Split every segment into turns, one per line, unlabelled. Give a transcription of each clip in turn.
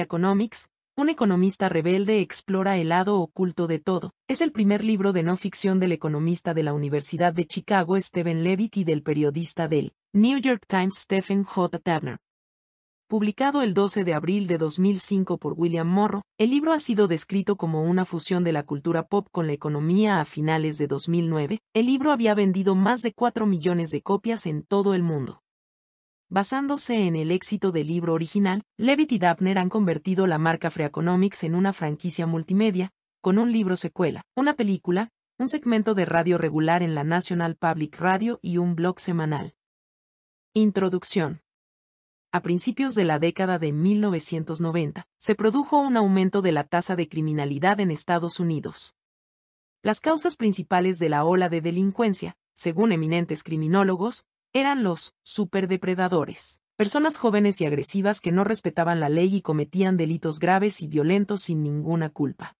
Economics, un economista rebelde explora el lado oculto de todo. Es el primer libro de no ficción del economista de la Universidad de Chicago Stephen Levitt y del periodista del New York Times Stephen J. Tabner. Publicado el 12 de abril de 2005 por William Morrow, el libro ha sido descrito como una fusión de la cultura pop con la economía a finales de 2009. El libro había vendido más de 4 millones de copias en todo el mundo. Basándose en el éxito del libro original, Levitt y Dabner han convertido la marca Freaconomics en una franquicia multimedia, con un libro secuela, una película, un segmento de radio regular en la National Public Radio y un blog semanal. Introducción. A principios de la década de 1990, se produjo un aumento de la tasa de criminalidad en Estados Unidos. Las causas principales de la ola de delincuencia, según eminentes criminólogos, eran los superdepredadores, personas jóvenes y agresivas que no respetaban la ley y cometían delitos graves y violentos sin ninguna culpa.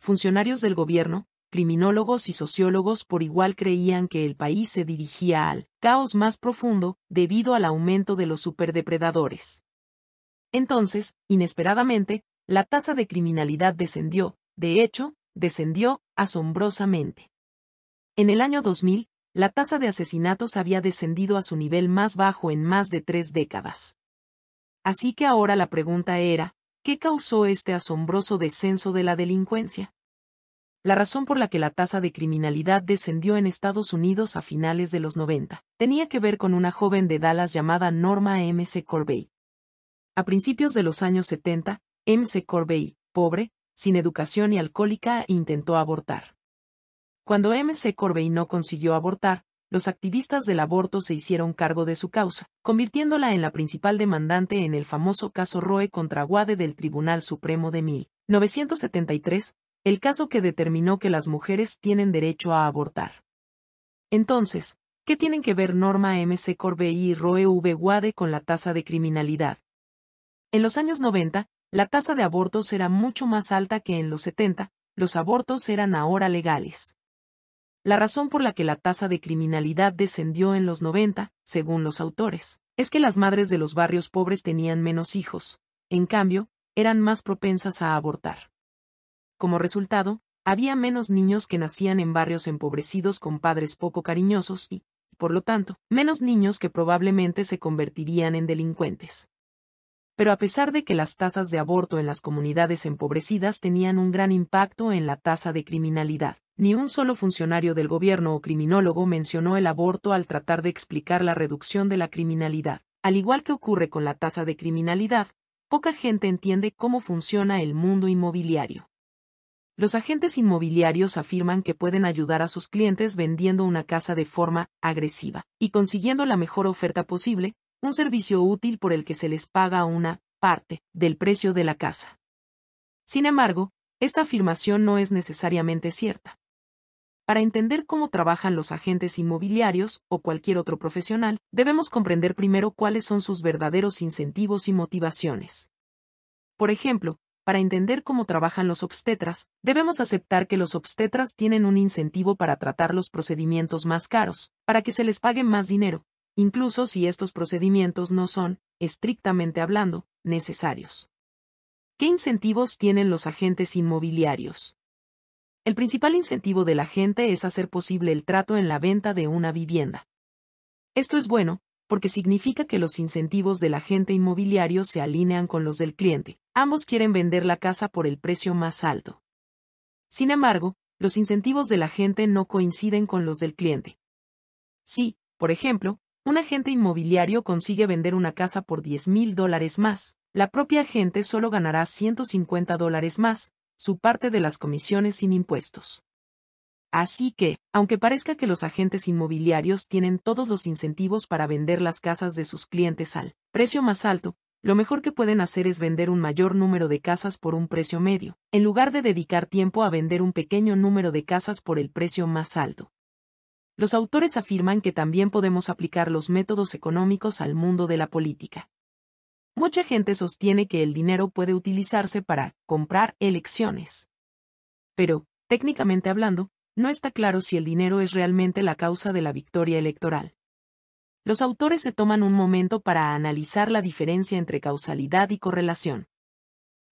Funcionarios del gobierno, criminólogos y sociólogos por igual creían que el país se dirigía al caos más profundo debido al aumento de los superdepredadores. Entonces, inesperadamente, la tasa de criminalidad descendió, de hecho, descendió asombrosamente. En el año 2000, la tasa de asesinatos había descendido a su nivel más bajo en más de tres décadas. Así que ahora la pregunta era, ¿qué causó este asombroso descenso de la delincuencia? La razón por la que la tasa de criminalidad descendió en Estados Unidos a finales de los 90 tenía que ver con una joven de Dallas llamada Norma M. C. A principios de los años 70, M. C. pobre, sin educación y alcohólica, intentó abortar. Cuando M.C. Corbey no consiguió abortar, los activistas del aborto se hicieron cargo de su causa, convirtiéndola en la principal demandante en el famoso caso Roe contra Wade del Tribunal Supremo de 1973, el caso que determinó que las mujeres tienen derecho a abortar. Entonces, ¿qué tienen que ver Norma M.C. Corbey y Roe v. Wade con la tasa de criminalidad? En los años 90, la tasa de abortos era mucho más alta que en los 70, los abortos eran ahora legales. La razón por la que la tasa de criminalidad descendió en los 90, según los autores, es que las madres de los barrios pobres tenían menos hijos, en cambio, eran más propensas a abortar. Como resultado, había menos niños que nacían en barrios empobrecidos con padres poco cariñosos y, por lo tanto, menos niños que probablemente se convertirían en delincuentes. Pero a pesar de que las tasas de aborto en las comunidades empobrecidas tenían un gran impacto en la tasa de criminalidad, ni un solo funcionario del gobierno o criminólogo mencionó el aborto al tratar de explicar la reducción de la criminalidad. Al igual que ocurre con la tasa de criminalidad, poca gente entiende cómo funciona el mundo inmobiliario. Los agentes inmobiliarios afirman que pueden ayudar a sus clientes vendiendo una casa de forma agresiva y consiguiendo la mejor oferta posible, un servicio útil por el que se les paga una parte del precio de la casa. Sin embargo, esta afirmación no es necesariamente cierta. Para entender cómo trabajan los agentes inmobiliarios o cualquier otro profesional, debemos comprender primero cuáles son sus verdaderos incentivos y motivaciones. Por ejemplo, para entender cómo trabajan los obstetras, debemos aceptar que los obstetras tienen un incentivo para tratar los procedimientos más caros, para que se les pague más dinero, incluso si estos procedimientos no son, estrictamente hablando, necesarios. ¿Qué incentivos tienen los agentes inmobiliarios? El principal incentivo de la gente es hacer posible el trato en la venta de una vivienda. Esto es bueno, porque significa que los incentivos del agente inmobiliario se alinean con los del cliente. Ambos quieren vender la casa por el precio más alto. Sin embargo, los incentivos del agente no coinciden con los del cliente. Si, por ejemplo, un agente inmobiliario consigue vender una casa por 10 mil dólares más, la propia agente solo ganará 150 dólares más, su parte de las comisiones sin impuestos. Así que, aunque parezca que los agentes inmobiliarios tienen todos los incentivos para vender las casas de sus clientes al precio más alto, lo mejor que pueden hacer es vender un mayor número de casas por un precio medio, en lugar de dedicar tiempo a vender un pequeño número de casas por el precio más alto. Los autores afirman que también podemos aplicar los métodos económicos al mundo de la política. Mucha gente sostiene que el dinero puede utilizarse para comprar elecciones. Pero, técnicamente hablando, no está claro si el dinero es realmente la causa de la victoria electoral. Los autores se toman un momento para analizar la diferencia entre causalidad y correlación.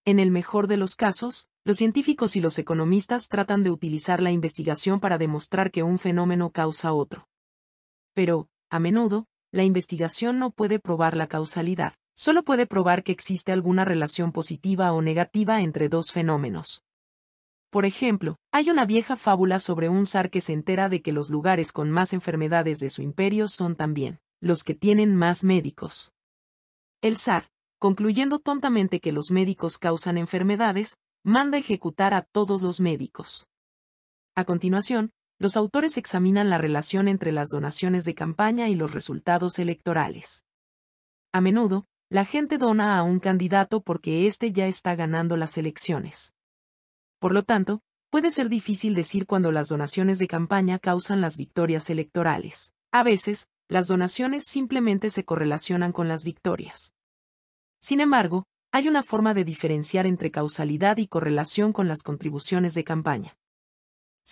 En el mejor de los casos, los científicos y los economistas tratan de utilizar la investigación para demostrar que un fenómeno causa otro. Pero, a menudo, la investigación no puede probar la causalidad solo puede probar que existe alguna relación positiva o negativa entre dos fenómenos. Por ejemplo, hay una vieja fábula sobre un zar que se entera de que los lugares con más enfermedades de su imperio son también los que tienen más médicos. El zar, concluyendo tontamente que los médicos causan enfermedades, manda ejecutar a todos los médicos. A continuación, los autores examinan la relación entre las donaciones de campaña y los resultados electorales. A menudo, la gente dona a un candidato porque éste ya está ganando las elecciones. Por lo tanto, puede ser difícil decir cuando las donaciones de campaña causan las victorias electorales. A veces, las donaciones simplemente se correlacionan con las victorias. Sin embargo, hay una forma de diferenciar entre causalidad y correlación con las contribuciones de campaña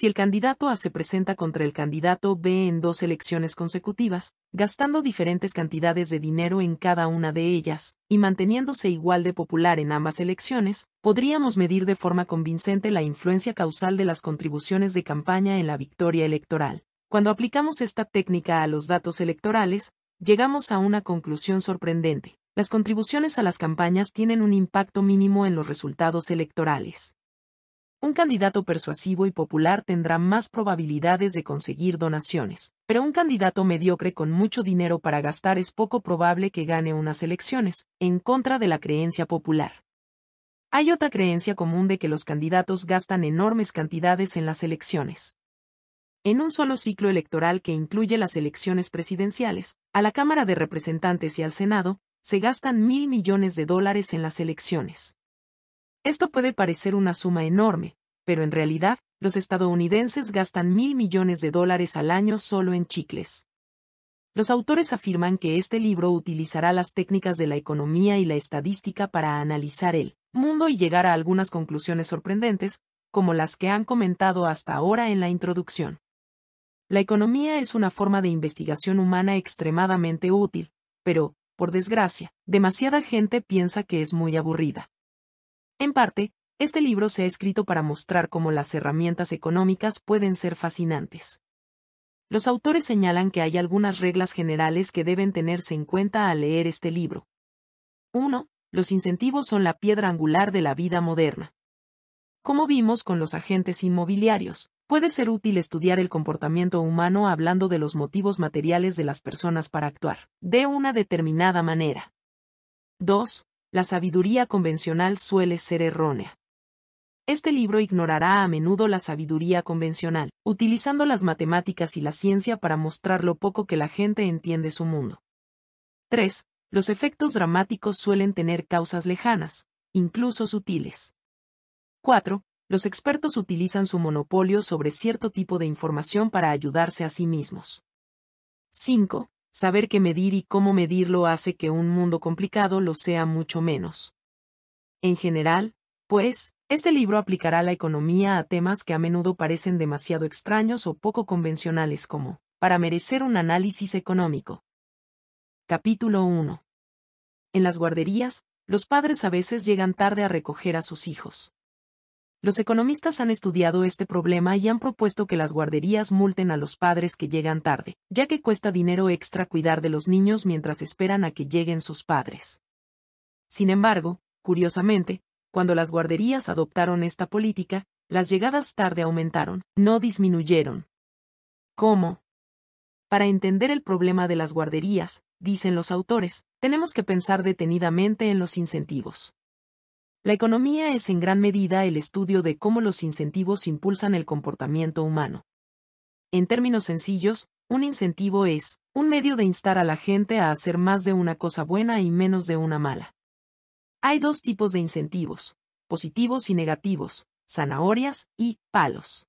si el candidato A se presenta contra el candidato B en dos elecciones consecutivas, gastando diferentes cantidades de dinero en cada una de ellas, y manteniéndose igual de popular en ambas elecciones, podríamos medir de forma convincente la influencia causal de las contribuciones de campaña en la victoria electoral. Cuando aplicamos esta técnica a los datos electorales, llegamos a una conclusión sorprendente. Las contribuciones a las campañas tienen un impacto mínimo en los resultados electorales. Un candidato persuasivo y popular tendrá más probabilidades de conseguir donaciones, pero un candidato mediocre con mucho dinero para gastar es poco probable que gane unas elecciones, en contra de la creencia popular. Hay otra creencia común de que los candidatos gastan enormes cantidades en las elecciones. En un solo ciclo electoral que incluye las elecciones presidenciales, a la Cámara de Representantes y al Senado, se gastan mil millones de dólares en las elecciones. Esto puede parecer una suma enorme, pero en realidad, los estadounidenses gastan mil millones de dólares al año solo en chicles. Los autores afirman que este libro utilizará las técnicas de la economía y la estadística para analizar el mundo y llegar a algunas conclusiones sorprendentes, como las que han comentado hasta ahora en la introducción. La economía es una forma de investigación humana extremadamente útil, pero, por desgracia, demasiada gente piensa que es muy aburrida. En parte, este libro se ha escrito para mostrar cómo las herramientas económicas pueden ser fascinantes. Los autores señalan que hay algunas reglas generales que deben tenerse en cuenta al leer este libro. 1. Los incentivos son la piedra angular de la vida moderna. Como vimos con los agentes inmobiliarios, puede ser útil estudiar el comportamiento humano hablando de los motivos materiales de las personas para actuar de una determinada manera. 2 la sabiduría convencional suele ser errónea. Este libro ignorará a menudo la sabiduría convencional, utilizando las matemáticas y la ciencia para mostrar lo poco que la gente entiende su mundo. 3. Los efectos dramáticos suelen tener causas lejanas, incluso sutiles. 4. Los expertos utilizan su monopolio sobre cierto tipo de información para ayudarse a sí mismos. 5 saber qué medir y cómo medirlo hace que un mundo complicado lo sea mucho menos. En general, pues, este libro aplicará la economía a temas que a menudo parecen demasiado extraños o poco convencionales como, para merecer un análisis económico. Capítulo 1. En las guarderías, los padres a veces llegan tarde a recoger a sus hijos. Los economistas han estudiado este problema y han propuesto que las guarderías multen a los padres que llegan tarde, ya que cuesta dinero extra cuidar de los niños mientras esperan a que lleguen sus padres. Sin embargo, curiosamente, cuando las guarderías adoptaron esta política, las llegadas tarde aumentaron, no disminuyeron. ¿Cómo? Para entender el problema de las guarderías, dicen los autores, tenemos que pensar detenidamente en los incentivos. La economía es en gran medida el estudio de cómo los incentivos impulsan el comportamiento humano. En términos sencillos, un incentivo es un medio de instar a la gente a hacer más de una cosa buena y menos de una mala. Hay dos tipos de incentivos, positivos y negativos, zanahorias y palos.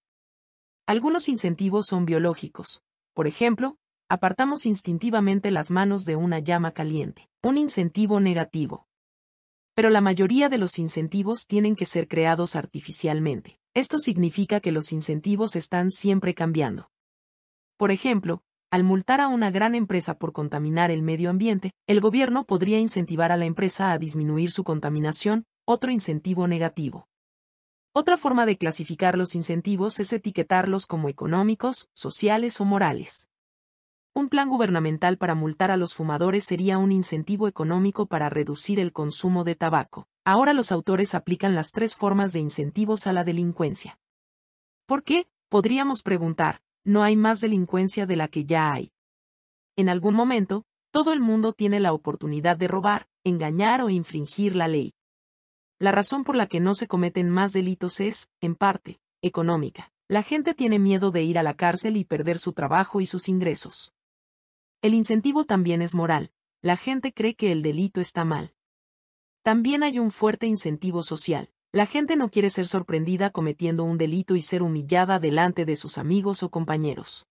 Algunos incentivos son biológicos. Por ejemplo, apartamos instintivamente las manos de una llama caliente. Un incentivo negativo pero la mayoría de los incentivos tienen que ser creados artificialmente. Esto significa que los incentivos están siempre cambiando. Por ejemplo, al multar a una gran empresa por contaminar el medio ambiente, el gobierno podría incentivar a la empresa a disminuir su contaminación, otro incentivo negativo. Otra forma de clasificar los incentivos es etiquetarlos como económicos, sociales o morales. Un plan gubernamental para multar a los fumadores sería un incentivo económico para reducir el consumo de tabaco. Ahora los autores aplican las tres formas de incentivos a la delincuencia. ¿Por qué? Podríamos preguntar, no hay más delincuencia de la que ya hay. En algún momento, todo el mundo tiene la oportunidad de robar, engañar o infringir la ley. La razón por la que no se cometen más delitos es, en parte, económica. La gente tiene miedo de ir a la cárcel y perder su trabajo y sus ingresos. El incentivo también es moral. La gente cree que el delito está mal. También hay un fuerte incentivo social. La gente no quiere ser sorprendida cometiendo un delito y ser humillada delante de sus amigos o compañeros.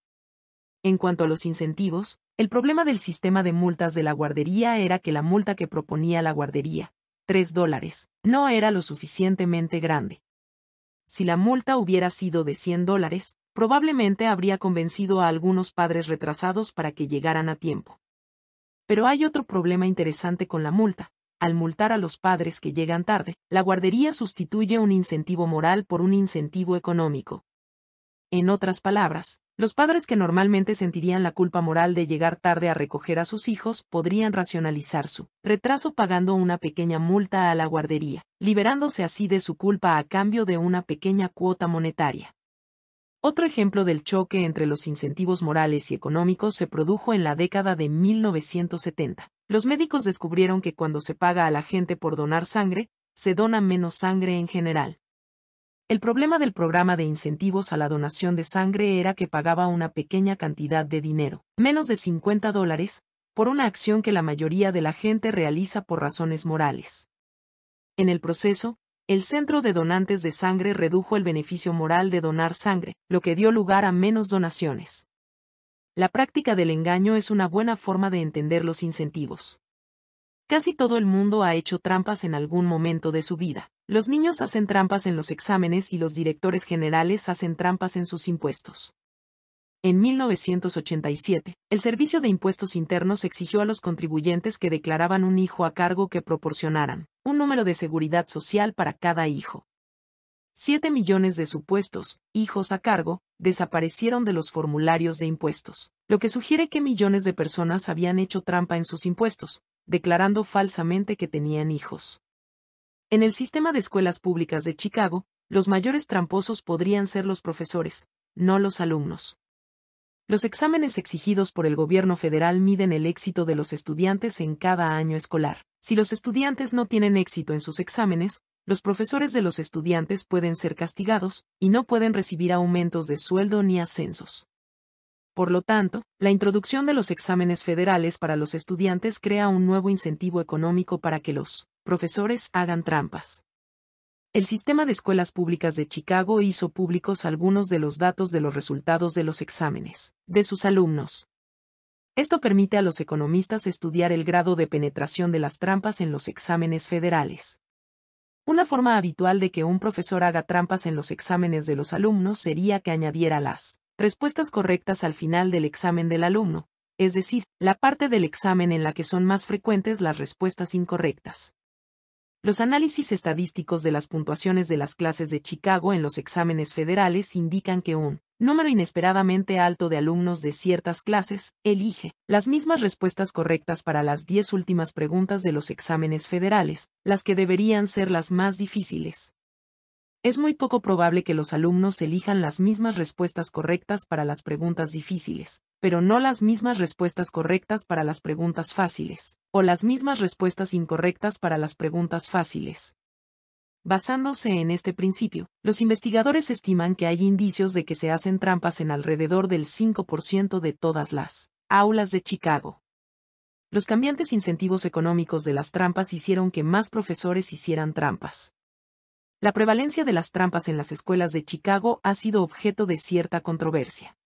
En cuanto a los incentivos, el problema del sistema de multas de la guardería era que la multa que proponía la guardería, 3 dólares, no era lo suficientemente grande. Si la multa hubiera sido de 100 dólares, probablemente habría convencido a algunos padres retrasados para que llegaran a tiempo. Pero hay otro problema interesante con la multa. Al multar a los padres que llegan tarde, la guardería sustituye un incentivo moral por un incentivo económico. En otras palabras, los padres que normalmente sentirían la culpa moral de llegar tarde a recoger a sus hijos podrían racionalizar su retraso pagando una pequeña multa a la guardería, liberándose así de su culpa a cambio de una pequeña cuota monetaria. Otro ejemplo del choque entre los incentivos morales y económicos se produjo en la década de 1970. Los médicos descubrieron que cuando se paga a la gente por donar sangre, se dona menos sangre en general. El problema del programa de incentivos a la donación de sangre era que pagaba una pequeña cantidad de dinero, menos de 50 dólares, por una acción que la mayoría de la gente realiza por razones morales. En el proceso, el Centro de Donantes de Sangre redujo el beneficio moral de donar sangre, lo que dio lugar a menos donaciones. La práctica del engaño es una buena forma de entender los incentivos. Casi todo el mundo ha hecho trampas en algún momento de su vida. Los niños hacen trampas en los exámenes y los directores generales hacen trampas en sus impuestos. En 1987, el Servicio de Impuestos Internos exigió a los contribuyentes que declaraban un hijo a cargo que proporcionaran un número de seguridad social para cada hijo. Siete millones de supuestos hijos a cargo desaparecieron de los formularios de impuestos, lo que sugiere que millones de personas habían hecho trampa en sus impuestos, declarando falsamente que tenían hijos. En el sistema de escuelas públicas de Chicago, los mayores tramposos podrían ser los profesores, no los alumnos. Los exámenes exigidos por el gobierno federal miden el éxito de los estudiantes en cada año escolar. Si los estudiantes no tienen éxito en sus exámenes, los profesores de los estudiantes pueden ser castigados, y no pueden recibir aumentos de sueldo ni ascensos. Por lo tanto, la introducción de los exámenes federales para los estudiantes crea un nuevo incentivo económico para que los profesores hagan trampas. El sistema de escuelas públicas de Chicago hizo públicos algunos de los datos de los resultados de los exámenes de sus alumnos. Esto permite a los economistas estudiar el grado de penetración de las trampas en los exámenes federales. Una forma habitual de que un profesor haga trampas en los exámenes de los alumnos sería que añadiera las respuestas correctas al final del examen del alumno, es decir, la parte del examen en la que son más frecuentes las respuestas incorrectas. Los análisis estadísticos de las puntuaciones de las clases de Chicago en los exámenes federales indican que un número inesperadamente alto de alumnos de ciertas clases, elige las mismas respuestas correctas para las 10 últimas preguntas de los exámenes federales, las que deberían ser las más difíciles. Es muy poco probable que los alumnos elijan las mismas respuestas correctas para las preguntas difíciles, pero no las mismas respuestas correctas para las preguntas fáciles, o las mismas respuestas incorrectas para las preguntas fáciles. Basándose en este principio, los investigadores estiman que hay indicios de que se hacen trampas en alrededor del 5% de todas las aulas de Chicago. Los cambiantes incentivos económicos de las trampas hicieron que más profesores hicieran trampas. La prevalencia de las trampas en las escuelas de Chicago ha sido objeto de cierta controversia.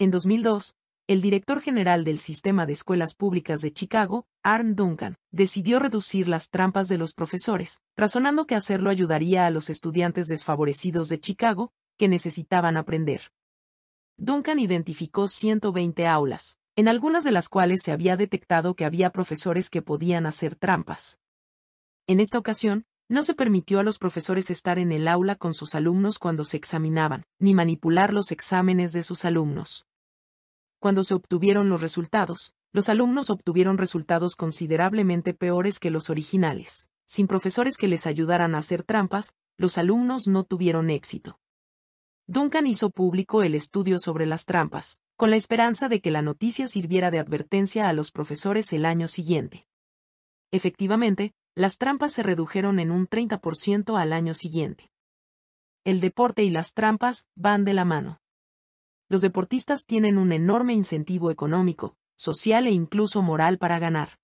En 2002, el director general del Sistema de Escuelas Públicas de Chicago, Arn Duncan, decidió reducir las trampas de los profesores, razonando que hacerlo ayudaría a los estudiantes desfavorecidos de Chicago, que necesitaban aprender. Duncan identificó 120 aulas, en algunas de las cuales se había detectado que había profesores que podían hacer trampas. En esta ocasión, no se permitió a los profesores estar en el aula con sus alumnos cuando se examinaban, ni manipular los exámenes de sus alumnos cuando se obtuvieron los resultados, los alumnos obtuvieron resultados considerablemente peores que los originales. Sin profesores que les ayudaran a hacer trampas, los alumnos no tuvieron éxito. Duncan hizo público el estudio sobre las trampas, con la esperanza de que la noticia sirviera de advertencia a los profesores el año siguiente. Efectivamente, las trampas se redujeron en un 30% al año siguiente. El deporte y las trampas van de la mano los deportistas tienen un enorme incentivo económico, social e incluso moral para ganar.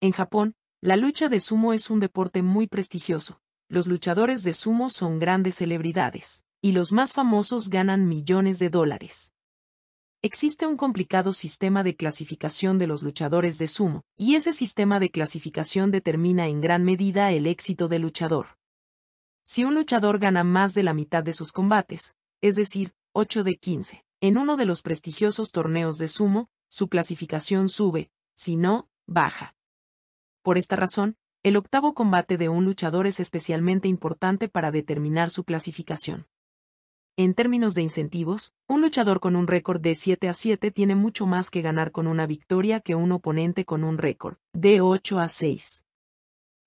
En Japón, la lucha de sumo es un deporte muy prestigioso. Los luchadores de sumo son grandes celebridades, y los más famosos ganan millones de dólares. Existe un complicado sistema de clasificación de los luchadores de sumo, y ese sistema de clasificación determina en gran medida el éxito del luchador. Si un luchador gana más de la mitad de sus combates, es decir, 8 de 15. En uno de los prestigiosos torneos de sumo, su clasificación sube, si no, baja. Por esta razón, el octavo combate de un luchador es especialmente importante para determinar su clasificación. En términos de incentivos, un luchador con un récord de 7 a 7 tiene mucho más que ganar con una victoria que un oponente con un récord de 8 a 6.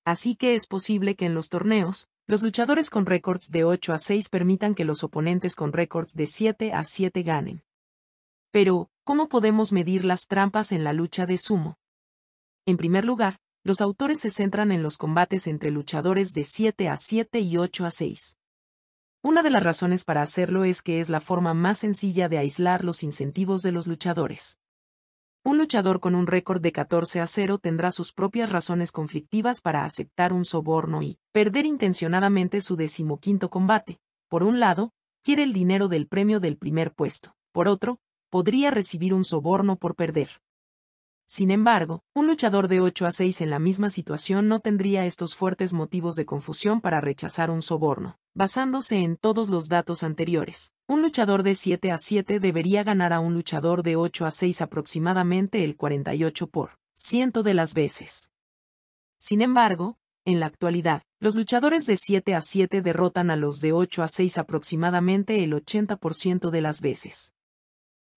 Así que es posible que en los torneos, los luchadores con récords de 8 a 6 permitan que los oponentes con récords de 7 a 7 ganen. Pero, ¿cómo podemos medir las trampas en la lucha de sumo? En primer lugar, los autores se centran en los combates entre luchadores de 7 a 7 y 8 a 6. Una de las razones para hacerlo es que es la forma más sencilla de aislar los incentivos de los luchadores. Un luchador con un récord de 14 a 0 tendrá sus propias razones conflictivas para aceptar un soborno y perder intencionadamente su decimoquinto combate. Por un lado, quiere el dinero del premio del primer puesto. Por otro, podría recibir un soborno por perder. Sin embargo, un luchador de 8 a 6 en la misma situación no tendría estos fuertes motivos de confusión para rechazar un soborno. Basándose en todos los datos anteriores, un luchador de 7 a 7 debería ganar a un luchador de 8 a 6 aproximadamente el 48 por ciento de las veces. Sin embargo, en la actualidad, los luchadores de 7 a 7 derrotan a los de 8 a 6 aproximadamente el 80% de las veces.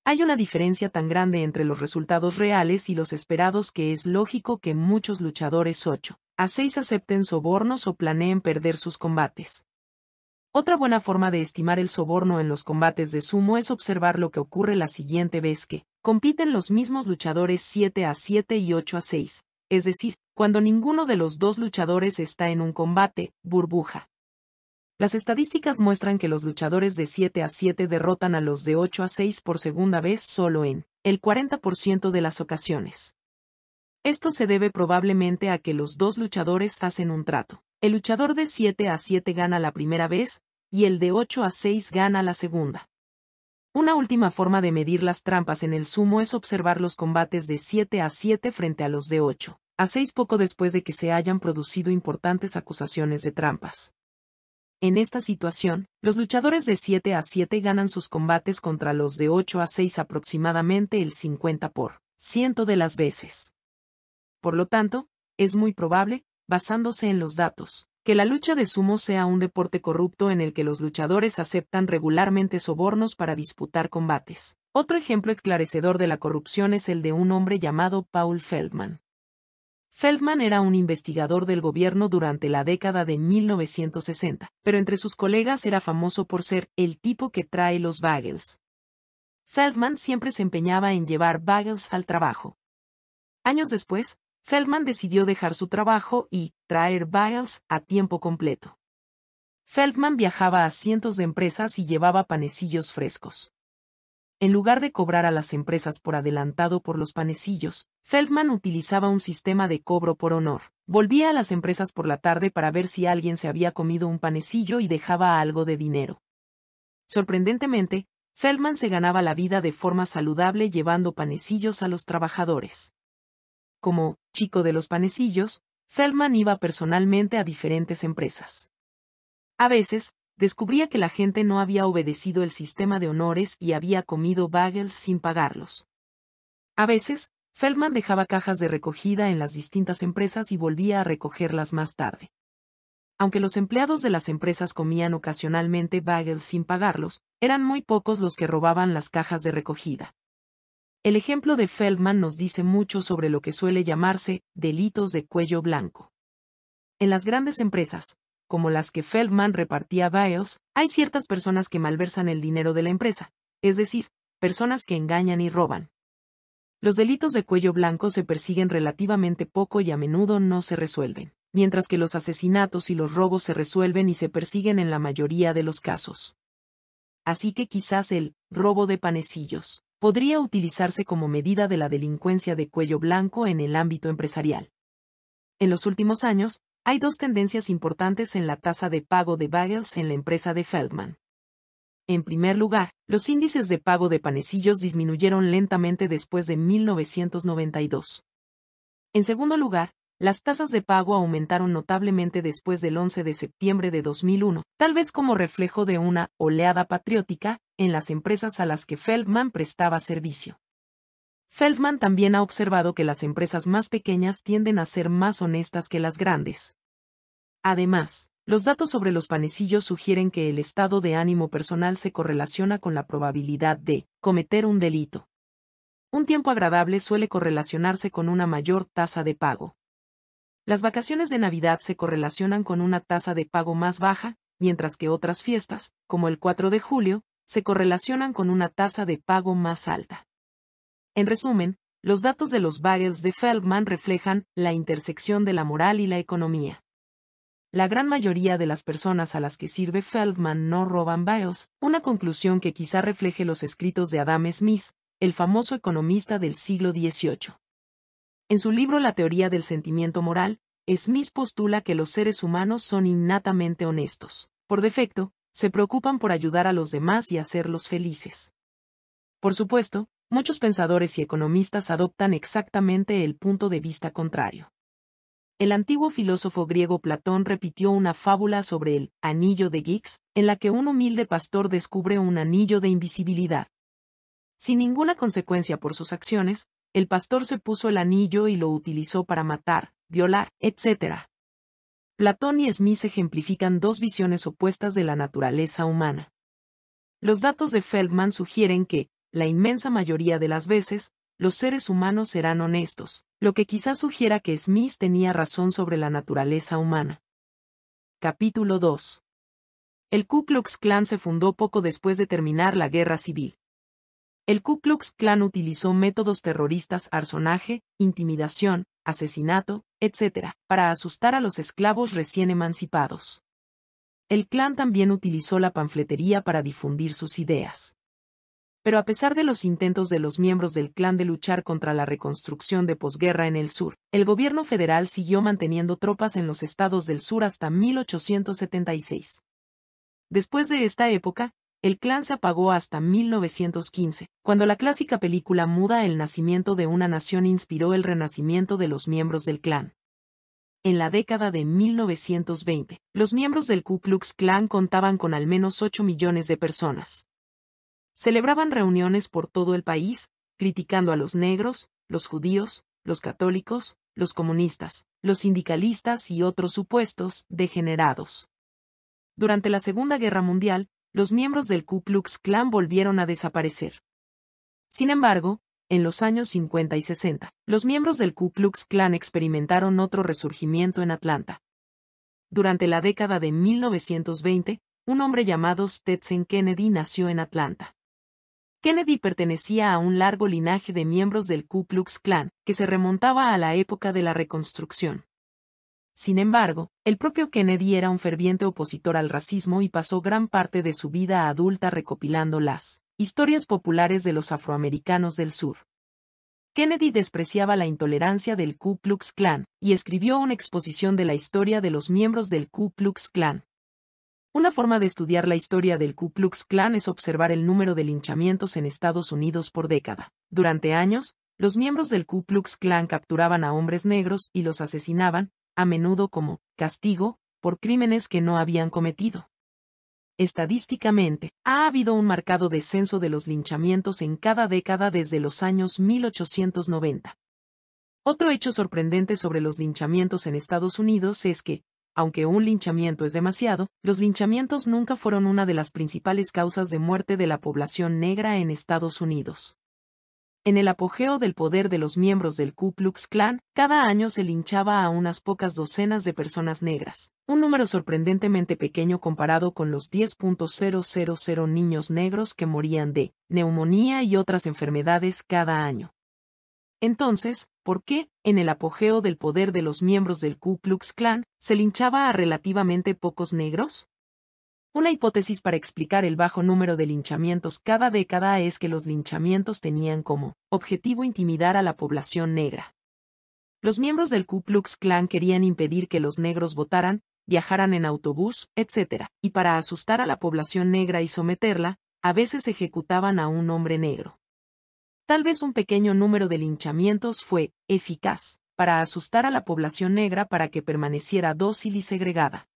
Hay una diferencia tan grande entre los resultados reales y los esperados que es lógico que muchos luchadores 8 a 6 acepten sobornos o planeen perder sus combates. Otra buena forma de estimar el soborno en los combates de sumo es observar lo que ocurre la siguiente vez que compiten los mismos luchadores 7 a 7 y 8 a 6, es decir, cuando ninguno de los dos luchadores está en un combate, burbuja. Las estadísticas muestran que los luchadores de 7 a 7 derrotan a los de 8 a 6 por segunda vez solo en el 40% de las ocasiones. Esto se debe probablemente a que los dos luchadores hacen un trato. El luchador de 7 a 7 gana la primera vez, y el de 8 a 6 gana la segunda. Una última forma de medir las trampas en el sumo es observar los combates de 7 a 7 frente a los de 8 a 6 poco después de que se hayan producido importantes acusaciones de trampas. En esta situación, los luchadores de 7 a 7 ganan sus combates contra los de 8 a 6 aproximadamente el 50 por ciento de las veces. Por lo tanto, es muy probable, basándose en los datos, que la lucha de sumo sea un deporte corrupto en el que los luchadores aceptan regularmente sobornos para disputar combates. Otro ejemplo esclarecedor de la corrupción es el de un hombre llamado Paul Feldman, Feldman era un investigador del gobierno durante la década de 1960, pero entre sus colegas era famoso por ser el tipo que trae los bagels. Feldman siempre se empeñaba en llevar bagels al trabajo. Años después, Feldman decidió dejar su trabajo y traer bagels a tiempo completo. Feldman viajaba a cientos de empresas y llevaba panecillos frescos en lugar de cobrar a las empresas por adelantado por los panecillos, Feldman utilizaba un sistema de cobro por honor. Volvía a las empresas por la tarde para ver si alguien se había comido un panecillo y dejaba algo de dinero. Sorprendentemente, Feldman se ganaba la vida de forma saludable llevando panecillos a los trabajadores. Como chico de los panecillos, Feldman iba personalmente a diferentes empresas. A veces, descubría que la gente no había obedecido el sistema de honores y había comido bagels sin pagarlos. A veces, Feldman dejaba cajas de recogida en las distintas empresas y volvía a recogerlas más tarde. Aunque los empleados de las empresas comían ocasionalmente bagels sin pagarlos, eran muy pocos los que robaban las cajas de recogida. El ejemplo de Feldman nos dice mucho sobre lo que suele llamarse delitos de cuello blanco. En las grandes empresas, como las que Feldman repartía a hay ciertas personas que malversan el dinero de la empresa, es decir, personas que engañan y roban. Los delitos de cuello blanco se persiguen relativamente poco y a menudo no se resuelven, mientras que los asesinatos y los robos se resuelven y se persiguen en la mayoría de los casos. Así que quizás el robo de panecillos podría utilizarse como medida de la delincuencia de cuello blanco en el ámbito empresarial. En los últimos años, hay dos tendencias importantes en la tasa de pago de bagels en la empresa de Feldman. En primer lugar, los índices de pago de panecillos disminuyeron lentamente después de 1992. En segundo lugar, las tasas de pago aumentaron notablemente después del 11 de septiembre de 2001, tal vez como reflejo de una oleada patriótica en las empresas a las que Feldman prestaba servicio. Feldman también ha observado que las empresas más pequeñas tienden a ser más honestas que las grandes. Además, los datos sobre los panecillos sugieren que el estado de ánimo personal se correlaciona con la probabilidad de cometer un delito. Un tiempo agradable suele correlacionarse con una mayor tasa de pago. Las vacaciones de Navidad se correlacionan con una tasa de pago más baja, mientras que otras fiestas, como el 4 de julio, se correlacionan con una tasa de pago más alta. En resumen, los datos de los bagels de Feldman reflejan la intersección de la moral y la economía. La gran mayoría de las personas a las que sirve Feldman no roban bagels, una conclusión que quizá refleje los escritos de Adam Smith, el famoso economista del siglo XVIII. En su libro La teoría del sentimiento moral, Smith postula que los seres humanos son innatamente honestos. Por defecto, se preocupan por ayudar a los demás y hacerlos felices. Por supuesto, muchos pensadores y economistas adoptan exactamente el punto de vista contrario. El antiguo filósofo griego Platón repitió una fábula sobre el anillo de Gix, en la que un humilde pastor descubre un anillo de invisibilidad. Sin ninguna consecuencia por sus acciones, el pastor se puso el anillo y lo utilizó para matar, violar, etc. Platón y Smith ejemplifican dos visiones opuestas de la naturaleza humana. Los datos de Feldman sugieren que, la inmensa mayoría de las veces, los seres humanos serán honestos, lo que quizás sugiera que Smith tenía razón sobre la naturaleza humana. Capítulo 2. El Ku Klux Klan se fundó poco después de terminar la guerra civil. El Ku Klux Klan utilizó métodos terroristas arsonaje, intimidación, asesinato, etc., para asustar a los esclavos recién emancipados. El clan también utilizó la panfletería para difundir sus ideas. Pero a pesar de los intentos de los miembros del clan de luchar contra la reconstrucción de posguerra en el sur, el gobierno federal siguió manteniendo tropas en los estados del sur hasta 1876. Después de esta época, el clan se apagó hasta 1915, cuando la clásica película muda El nacimiento de una nación inspiró el renacimiento de los miembros del clan. En la década de 1920, los miembros del Ku Klux Klan contaban con al menos 8 millones de personas celebraban reuniones por todo el país, criticando a los negros, los judíos, los católicos, los comunistas, los sindicalistas y otros supuestos degenerados. Durante la Segunda Guerra Mundial, los miembros del Ku Klux Klan volvieron a desaparecer. Sin embargo, en los años 50 y 60, los miembros del Ku Klux Klan experimentaron otro resurgimiento en Atlanta. Durante la década de 1920, un hombre llamado Stetson Kennedy nació en Atlanta. Kennedy pertenecía a un largo linaje de miembros del Ku Klux Klan, que se remontaba a la época de la Reconstrucción. Sin embargo, el propio Kennedy era un ferviente opositor al racismo y pasó gran parte de su vida adulta recopilando las historias populares de los afroamericanos del sur. Kennedy despreciaba la intolerancia del Ku Klux Klan y escribió una exposición de la historia de los miembros del Ku Klux Klan, una forma de estudiar la historia del Ku Klux Klan es observar el número de linchamientos en Estados Unidos por década. Durante años, los miembros del Ku Klux Klan capturaban a hombres negros y los asesinaban, a menudo como castigo, por crímenes que no habían cometido. Estadísticamente, ha habido un marcado descenso de los linchamientos en cada década desde los años 1890. Otro hecho sorprendente sobre los linchamientos en Estados Unidos es que, aunque un linchamiento es demasiado, los linchamientos nunca fueron una de las principales causas de muerte de la población negra en Estados Unidos. En el apogeo del poder de los miembros del Ku Klux Klan, cada año se linchaba a unas pocas docenas de personas negras, un número sorprendentemente pequeño comparado con los 10.000 niños negros que morían de neumonía y otras enfermedades cada año. Entonces, ¿por qué, en el apogeo del poder de los miembros del Ku Klux Klan, se linchaba a relativamente pocos negros? Una hipótesis para explicar el bajo número de linchamientos cada década es que los linchamientos tenían como objetivo intimidar a la población negra. Los miembros del Ku Klux Klan querían impedir que los negros votaran, viajaran en autobús, etc., y para asustar a la población negra y someterla, a veces ejecutaban a un hombre negro. Tal vez un pequeño número de linchamientos fue eficaz para asustar a la población negra para que permaneciera dócil y segregada.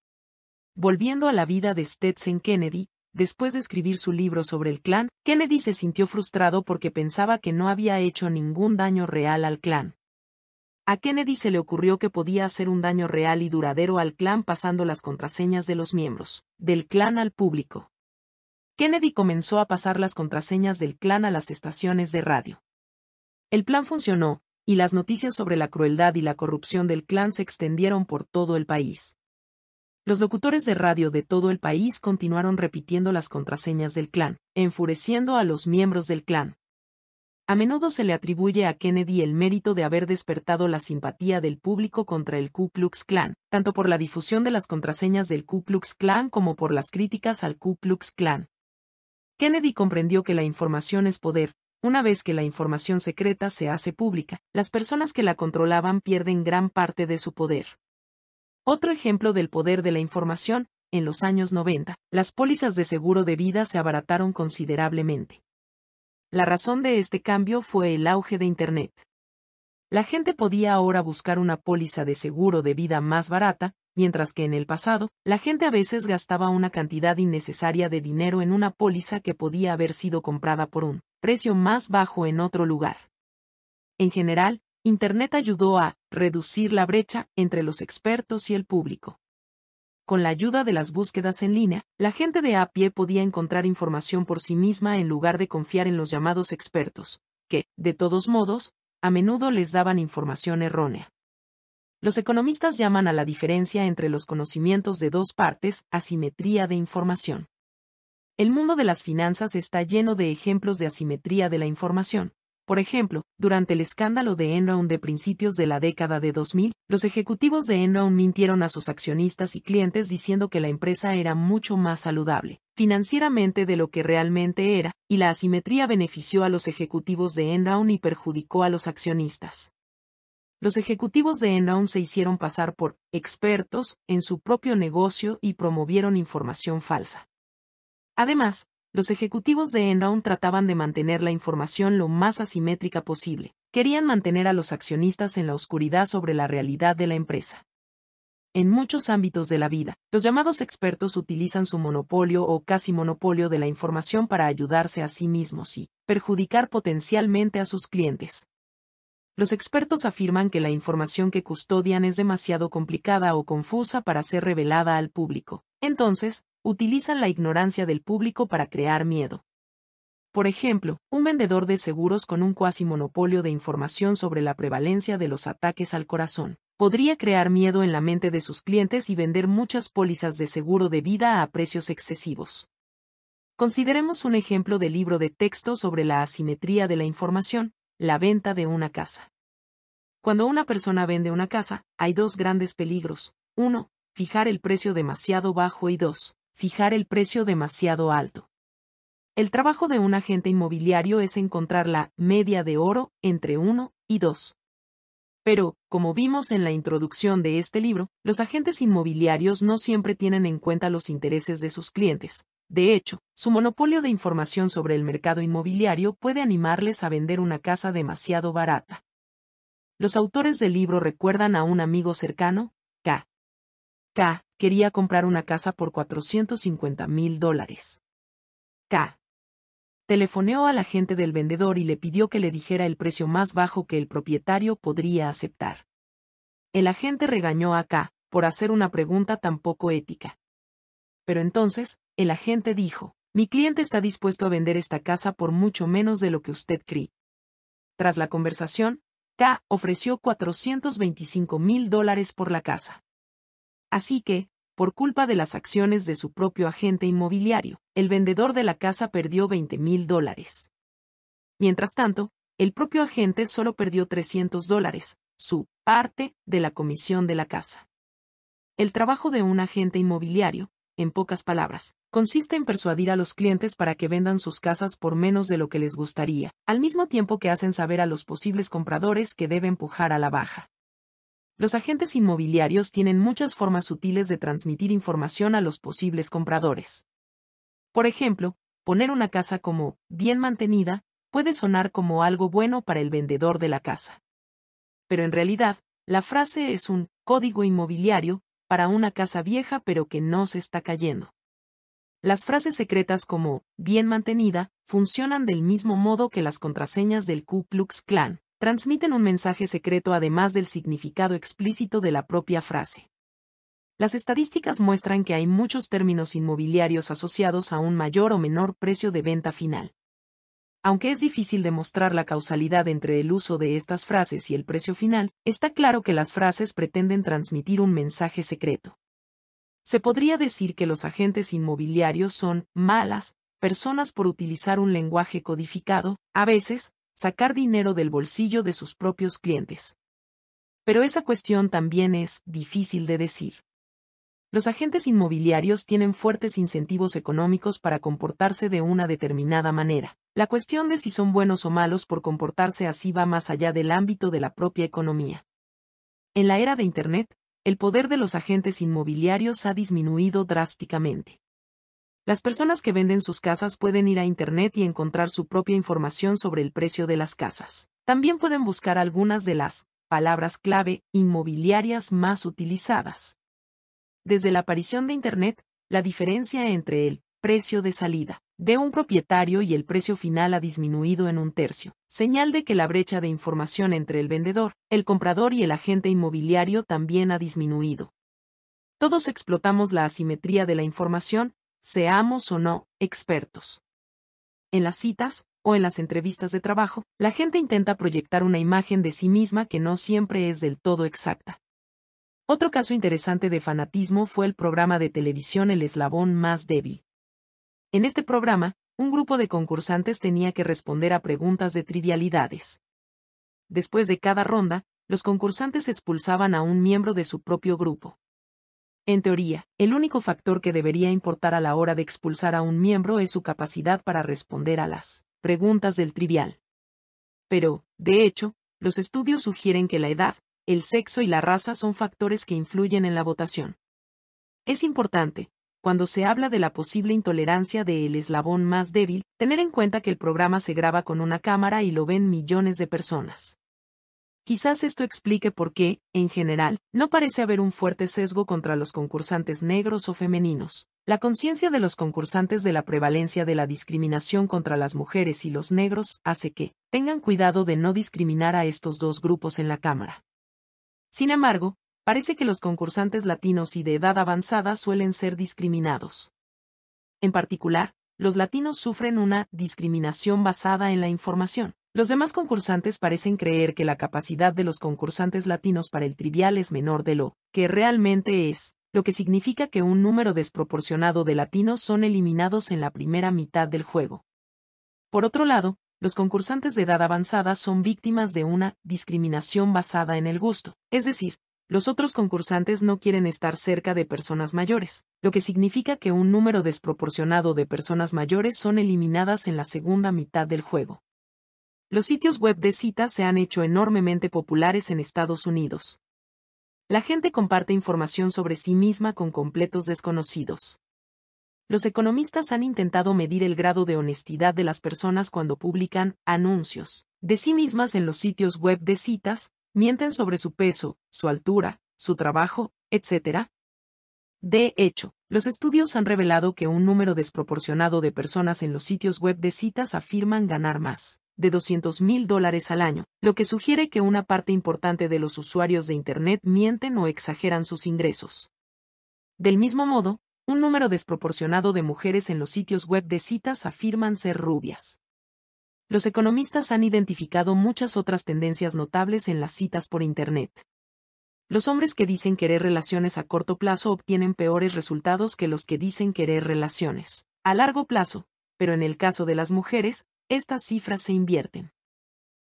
Volviendo a la vida de Stetson Kennedy, después de escribir su libro sobre el clan, Kennedy se sintió frustrado porque pensaba que no había hecho ningún daño real al clan. A Kennedy se le ocurrió que podía hacer un daño real y duradero al clan pasando las contraseñas de los miembros del clan al público. Kennedy comenzó a pasar las contraseñas del clan a las estaciones de radio. El plan funcionó, y las noticias sobre la crueldad y la corrupción del clan se extendieron por todo el país. Los locutores de radio de todo el país continuaron repitiendo las contraseñas del clan, enfureciendo a los miembros del clan. A menudo se le atribuye a Kennedy el mérito de haber despertado la simpatía del público contra el Ku Klux Klan, tanto por la difusión de las contraseñas del Ku Klux Klan como por las críticas al Ku Klux Klan. Kennedy comprendió que la información es poder, una vez que la información secreta se hace pública, las personas que la controlaban pierden gran parte de su poder. Otro ejemplo del poder de la información, en los años 90, las pólizas de seguro de vida se abarataron considerablemente. La razón de este cambio fue el auge de Internet. La gente podía ahora buscar una póliza de seguro de vida más barata, mientras que en el pasado, la gente a veces gastaba una cantidad innecesaria de dinero en una póliza que podía haber sido comprada por un precio más bajo en otro lugar. En general, Internet ayudó a reducir la brecha entre los expertos y el público. Con la ayuda de las búsquedas en línea, la gente de a pie podía encontrar información por sí misma en lugar de confiar en los llamados expertos, que, de todos modos, a menudo les daban información errónea. Los economistas llaman a la diferencia entre los conocimientos de dos partes asimetría de información. El mundo de las finanzas está lleno de ejemplos de asimetría de la información. Por ejemplo, durante el escándalo de Enron de principios de la década de 2000, los ejecutivos de Enron mintieron a sus accionistas y clientes diciendo que la empresa era mucho más saludable financieramente de lo que realmente era, y la asimetría benefició a los ejecutivos de Enron y perjudicó a los accionistas. Los ejecutivos de Enron se hicieron pasar por expertos en su propio negocio y promovieron información falsa. Además, los ejecutivos de Enron trataban de mantener la información lo más asimétrica posible. Querían mantener a los accionistas en la oscuridad sobre la realidad de la empresa. En muchos ámbitos de la vida, los llamados expertos utilizan su monopolio o casi monopolio de la información para ayudarse a sí mismos y perjudicar potencialmente a sus clientes. Los expertos afirman que la información que custodian es demasiado complicada o confusa para ser revelada al público. Entonces, utilizan la ignorancia del público para crear miedo. Por ejemplo, un vendedor de seguros con un cuasi monopolio de información sobre la prevalencia de los ataques al corazón podría crear miedo en la mente de sus clientes y vender muchas pólizas de seguro de vida a precios excesivos. Consideremos un ejemplo de libro de texto sobre la asimetría de la información, la venta de una casa. Cuando una persona vende una casa, hay dos grandes peligros. Uno, fijar el precio demasiado bajo y dos, fijar el precio demasiado alto. El trabajo de un agente inmobiliario es encontrar la media de oro entre uno y dos. Pero, como vimos en la introducción de este libro, los agentes inmobiliarios no siempre tienen en cuenta los intereses de sus clientes, de hecho, su monopolio de información sobre el mercado inmobiliario puede animarles a vender una casa demasiado barata. Los autores del libro recuerdan a un amigo cercano, K. K. quería comprar una casa por 450 mil dólares. K. Telefoneó al agente del vendedor y le pidió que le dijera el precio más bajo que el propietario podría aceptar. El agente regañó a K por hacer una pregunta tan poco ética. Pero entonces, el agente dijo, mi cliente está dispuesto a vender esta casa por mucho menos de lo que usted cree. Tras la conversación, K ofreció 425 mil dólares por la casa. Así que, por culpa de las acciones de su propio agente inmobiliario, el vendedor de la casa perdió 20 mil dólares. Mientras tanto, el propio agente solo perdió 300 dólares, su parte de la comisión de la casa. El trabajo de un agente inmobiliario, en pocas palabras, consiste en persuadir a los clientes para que vendan sus casas por menos de lo que les gustaría, al mismo tiempo que hacen saber a los posibles compradores que deben empujar a la baja. Los agentes inmobiliarios tienen muchas formas sutiles de transmitir información a los posibles compradores. Por ejemplo, poner una casa como bien mantenida puede sonar como algo bueno para el vendedor de la casa. Pero en realidad, la frase es un código inmobiliario para una casa vieja pero que no se está cayendo. Las frases secretas como bien mantenida funcionan del mismo modo que las contraseñas del Ku Klux Klan. Transmiten un mensaje secreto además del significado explícito de la propia frase. Las estadísticas muestran que hay muchos términos inmobiliarios asociados a un mayor o menor precio de venta final. Aunque es difícil demostrar la causalidad entre el uso de estas frases y el precio final, está claro que las frases pretenden transmitir un mensaje secreto. Se podría decir que los agentes inmobiliarios son malas personas por utilizar un lenguaje codificado, a veces, sacar dinero del bolsillo de sus propios clientes. Pero esa cuestión también es difícil de decir. Los agentes inmobiliarios tienen fuertes incentivos económicos para comportarse de una determinada manera. La cuestión de si son buenos o malos por comportarse así va más allá del ámbito de la propia economía. En la era de Internet, el poder de los agentes inmobiliarios ha disminuido drásticamente. Las personas que venden sus casas pueden ir a Internet y encontrar su propia información sobre el precio de las casas. También pueden buscar algunas de las palabras clave inmobiliarias más utilizadas. Desde la aparición de Internet, la diferencia entre el precio de salida de un propietario y el precio final ha disminuido en un tercio, señal de que la brecha de información entre el vendedor, el comprador y el agente inmobiliario también ha disminuido. Todos explotamos la asimetría de la información, seamos o no expertos. En las citas, o en las entrevistas de trabajo, la gente intenta proyectar una imagen de sí misma que no siempre es del todo exacta. Otro caso interesante de fanatismo fue el programa de televisión El Eslabón Más Débil, en este programa, un grupo de concursantes tenía que responder a preguntas de trivialidades. Después de cada ronda, los concursantes expulsaban a un miembro de su propio grupo. En teoría, el único factor que debería importar a la hora de expulsar a un miembro es su capacidad para responder a las preguntas del trivial. Pero, de hecho, los estudios sugieren que la edad, el sexo y la raza son factores que influyen en la votación. Es importante, cuando se habla de la posible intolerancia del el eslabón más débil, tener en cuenta que el programa se graba con una cámara y lo ven millones de personas. Quizás esto explique por qué, en general, no parece haber un fuerte sesgo contra los concursantes negros o femeninos. La conciencia de los concursantes de la prevalencia de la discriminación contra las mujeres y los negros hace que tengan cuidado de no discriminar a estos dos grupos en la Cámara. Sin embargo, parece que los concursantes latinos y de edad avanzada suelen ser discriminados. En particular, los latinos sufren una discriminación basada en la información. Los demás concursantes parecen creer que la capacidad de los concursantes latinos para el trivial es menor de lo que realmente es, lo que significa que un número desproporcionado de latinos son eliminados en la primera mitad del juego. Por otro lado, los concursantes de edad avanzada son víctimas de una discriminación basada en el gusto, es decir, los otros concursantes no quieren estar cerca de personas mayores, lo que significa que un número desproporcionado de personas mayores son eliminadas en la segunda mitad del juego. Los sitios web de citas se han hecho enormemente populares en Estados Unidos. La gente comparte información sobre sí misma con completos desconocidos. Los economistas han intentado medir el grado de honestidad de las personas cuando publican anuncios de sí mismas en los sitios web de citas, mienten sobre su peso, su altura, su trabajo, etc. De hecho, los estudios han revelado que un número desproporcionado de personas en los sitios web de citas afirman ganar más de 200 mil dólares al año, lo que sugiere que una parte importante de los usuarios de Internet mienten o exageran sus ingresos. Del mismo modo, un número desproporcionado de mujeres en los sitios web de citas afirman ser rubias, los economistas han identificado muchas otras tendencias notables en las citas por Internet. Los hombres que dicen querer relaciones a corto plazo obtienen peores resultados que los que dicen querer relaciones a largo plazo, pero en el caso de las mujeres, estas cifras se invierten.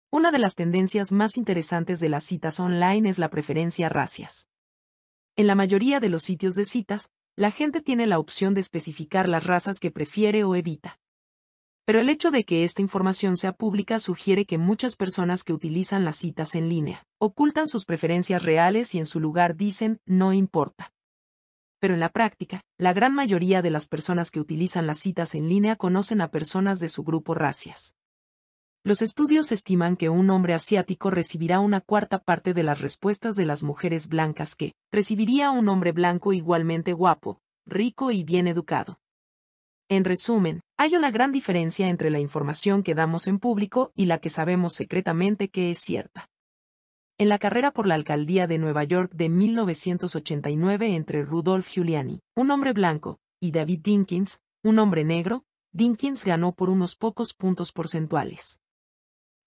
Una de las tendencias más interesantes de las citas online es la preferencia a racias. En la mayoría de los sitios de citas, la gente tiene la opción de especificar las razas que prefiere o evita pero el hecho de que esta información sea pública sugiere que muchas personas que utilizan las citas en línea ocultan sus preferencias reales y en su lugar dicen no importa. Pero en la práctica, la gran mayoría de las personas que utilizan las citas en línea conocen a personas de su grupo racias. Los estudios estiman que un hombre asiático recibirá una cuarta parte de las respuestas de las mujeres blancas que recibiría un hombre blanco igualmente guapo, rico y bien educado. En resumen, hay una gran diferencia entre la información que damos en público y la que sabemos secretamente que es cierta. En la carrera por la alcaldía de Nueva York de 1989 entre Rudolph Giuliani, un hombre blanco, y David Dinkins, un hombre negro, Dinkins ganó por unos pocos puntos porcentuales.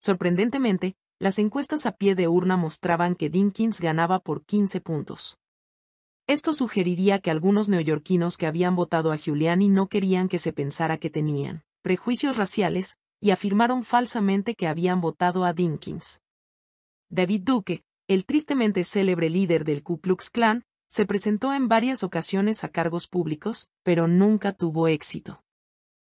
Sorprendentemente, las encuestas a pie de urna mostraban que Dinkins ganaba por 15 puntos. Esto sugeriría que algunos neoyorquinos que habían votado a Giuliani no querían que se pensara que tenían prejuicios raciales, y afirmaron falsamente que habían votado a Dinkins. David Duque, el tristemente célebre líder del Ku Klux Klan, se presentó en varias ocasiones a cargos públicos, pero nunca tuvo éxito.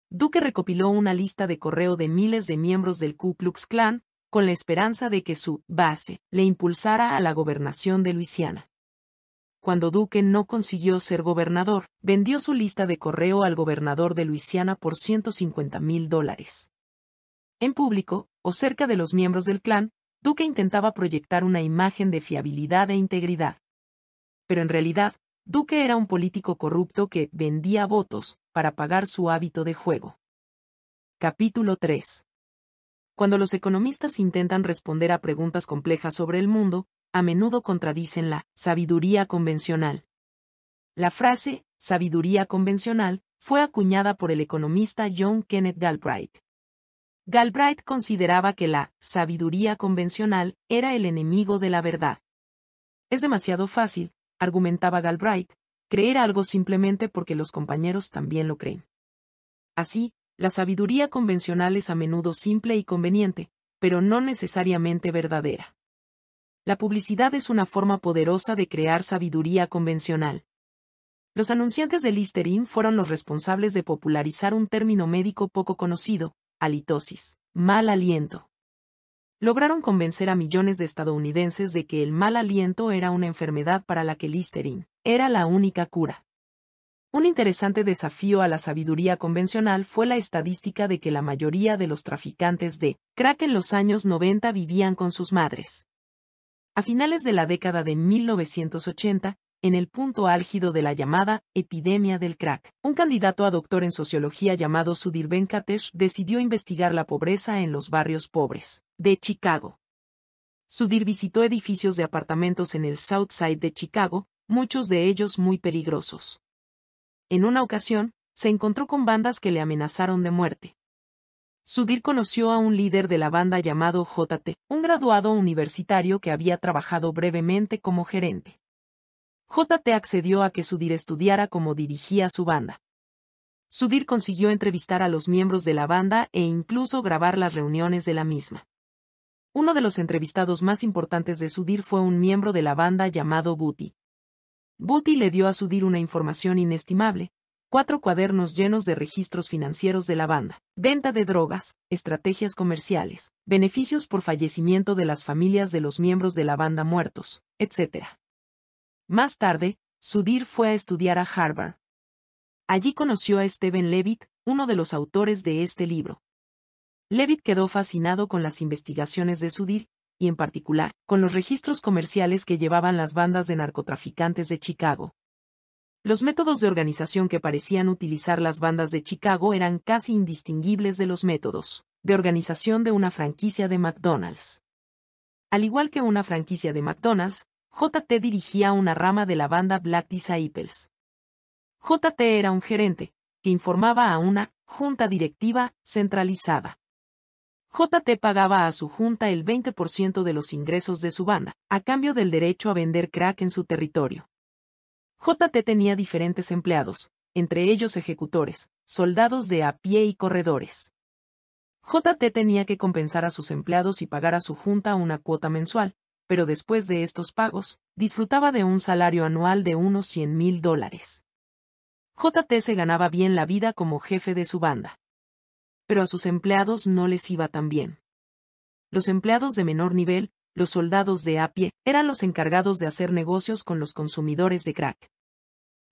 Duque recopiló una lista de correo de miles de miembros del Ku Klux Klan, con la esperanza de que su base le impulsara a la gobernación de Luisiana cuando Duque no consiguió ser gobernador, vendió su lista de correo al gobernador de Luisiana por 150 mil dólares. En público, o cerca de los miembros del clan, Duque intentaba proyectar una imagen de fiabilidad e integridad. Pero en realidad, Duque era un político corrupto que vendía votos para pagar su hábito de juego. Capítulo 3. Cuando los economistas intentan responder a preguntas complejas sobre el mundo, a menudo contradicen la sabiduría convencional. La frase sabiduría convencional fue acuñada por el economista John Kenneth Galbraith. Galbraith consideraba que la sabiduría convencional era el enemigo de la verdad. Es demasiado fácil, argumentaba Galbraith, creer algo simplemente porque los compañeros también lo creen. Así, la sabiduría convencional es a menudo simple y conveniente, pero no necesariamente verdadera. La publicidad es una forma poderosa de crear sabiduría convencional. Los anunciantes de Listerine fueron los responsables de popularizar un término médico poco conocido, halitosis, mal aliento. Lograron convencer a millones de estadounidenses de que el mal aliento era una enfermedad para la que Listerine era la única cura. Un interesante desafío a la sabiduría convencional fue la estadística de que la mayoría de los traficantes de crack en los años 90 vivían con sus madres. A finales de la década de 1980, en el punto álgido de la llamada epidemia del crack. Un candidato a doctor en sociología llamado Sudhir Venkatesh decidió investigar la pobreza en los barrios pobres de Chicago. Sudhir visitó edificios de apartamentos en el South Side de Chicago, muchos de ellos muy peligrosos. En una ocasión, se encontró con bandas que le amenazaron de muerte. Sudir conoció a un líder de la banda llamado JT, un graduado universitario que había trabajado brevemente como gerente. JT accedió a que Sudir estudiara cómo dirigía su banda. Sudir consiguió entrevistar a los miembros de la banda e incluso grabar las reuniones de la misma. Uno de los entrevistados más importantes de Sudir fue un miembro de la banda llamado Buti. Buti le dio a Sudir una información inestimable, cuatro cuadernos llenos de registros financieros de la banda, venta de drogas, estrategias comerciales, beneficios por fallecimiento de las familias de los miembros de la banda muertos, etc. Más tarde, Sudir fue a estudiar a Harvard. Allí conoció a Steven Levitt, uno de los autores de este libro. Levitt quedó fascinado con las investigaciones de Sudir, y en particular, con los registros comerciales que llevaban las bandas de narcotraficantes de Chicago, los métodos de organización que parecían utilizar las bandas de Chicago eran casi indistinguibles de los métodos de organización de una franquicia de McDonald's. Al igual que una franquicia de McDonald's, JT dirigía una rama de la banda Black Disciples. JT era un gerente, que informaba a una junta directiva centralizada. JT pagaba a su junta el 20% de los ingresos de su banda, a cambio del derecho a vender crack en su territorio. JT tenía diferentes empleados, entre ellos ejecutores, soldados de a pie y corredores. JT tenía que compensar a sus empleados y pagar a su junta una cuota mensual, pero después de estos pagos, disfrutaba de un salario anual de unos 100 mil dólares. JT se ganaba bien la vida como jefe de su banda. Pero a sus empleados no les iba tan bien. Los empleados de menor nivel, los soldados de a pie, eran los encargados de hacer negocios con los consumidores de crack.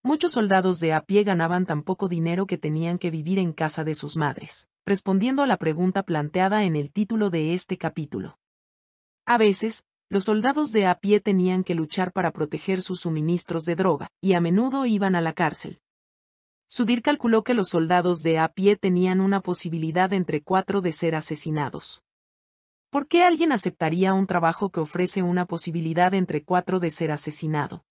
Muchos soldados de a pie ganaban tan poco dinero que tenían que vivir en casa de sus madres, respondiendo a la pregunta planteada en el título de este capítulo. A veces, los soldados de a pie tenían que luchar para proteger sus suministros de droga, y a menudo iban a la cárcel. Sudir calculó que los soldados de a pie tenían una posibilidad entre cuatro de ser asesinados. ¿Por qué alguien aceptaría un trabajo que ofrece una posibilidad entre cuatro de ser asesinado?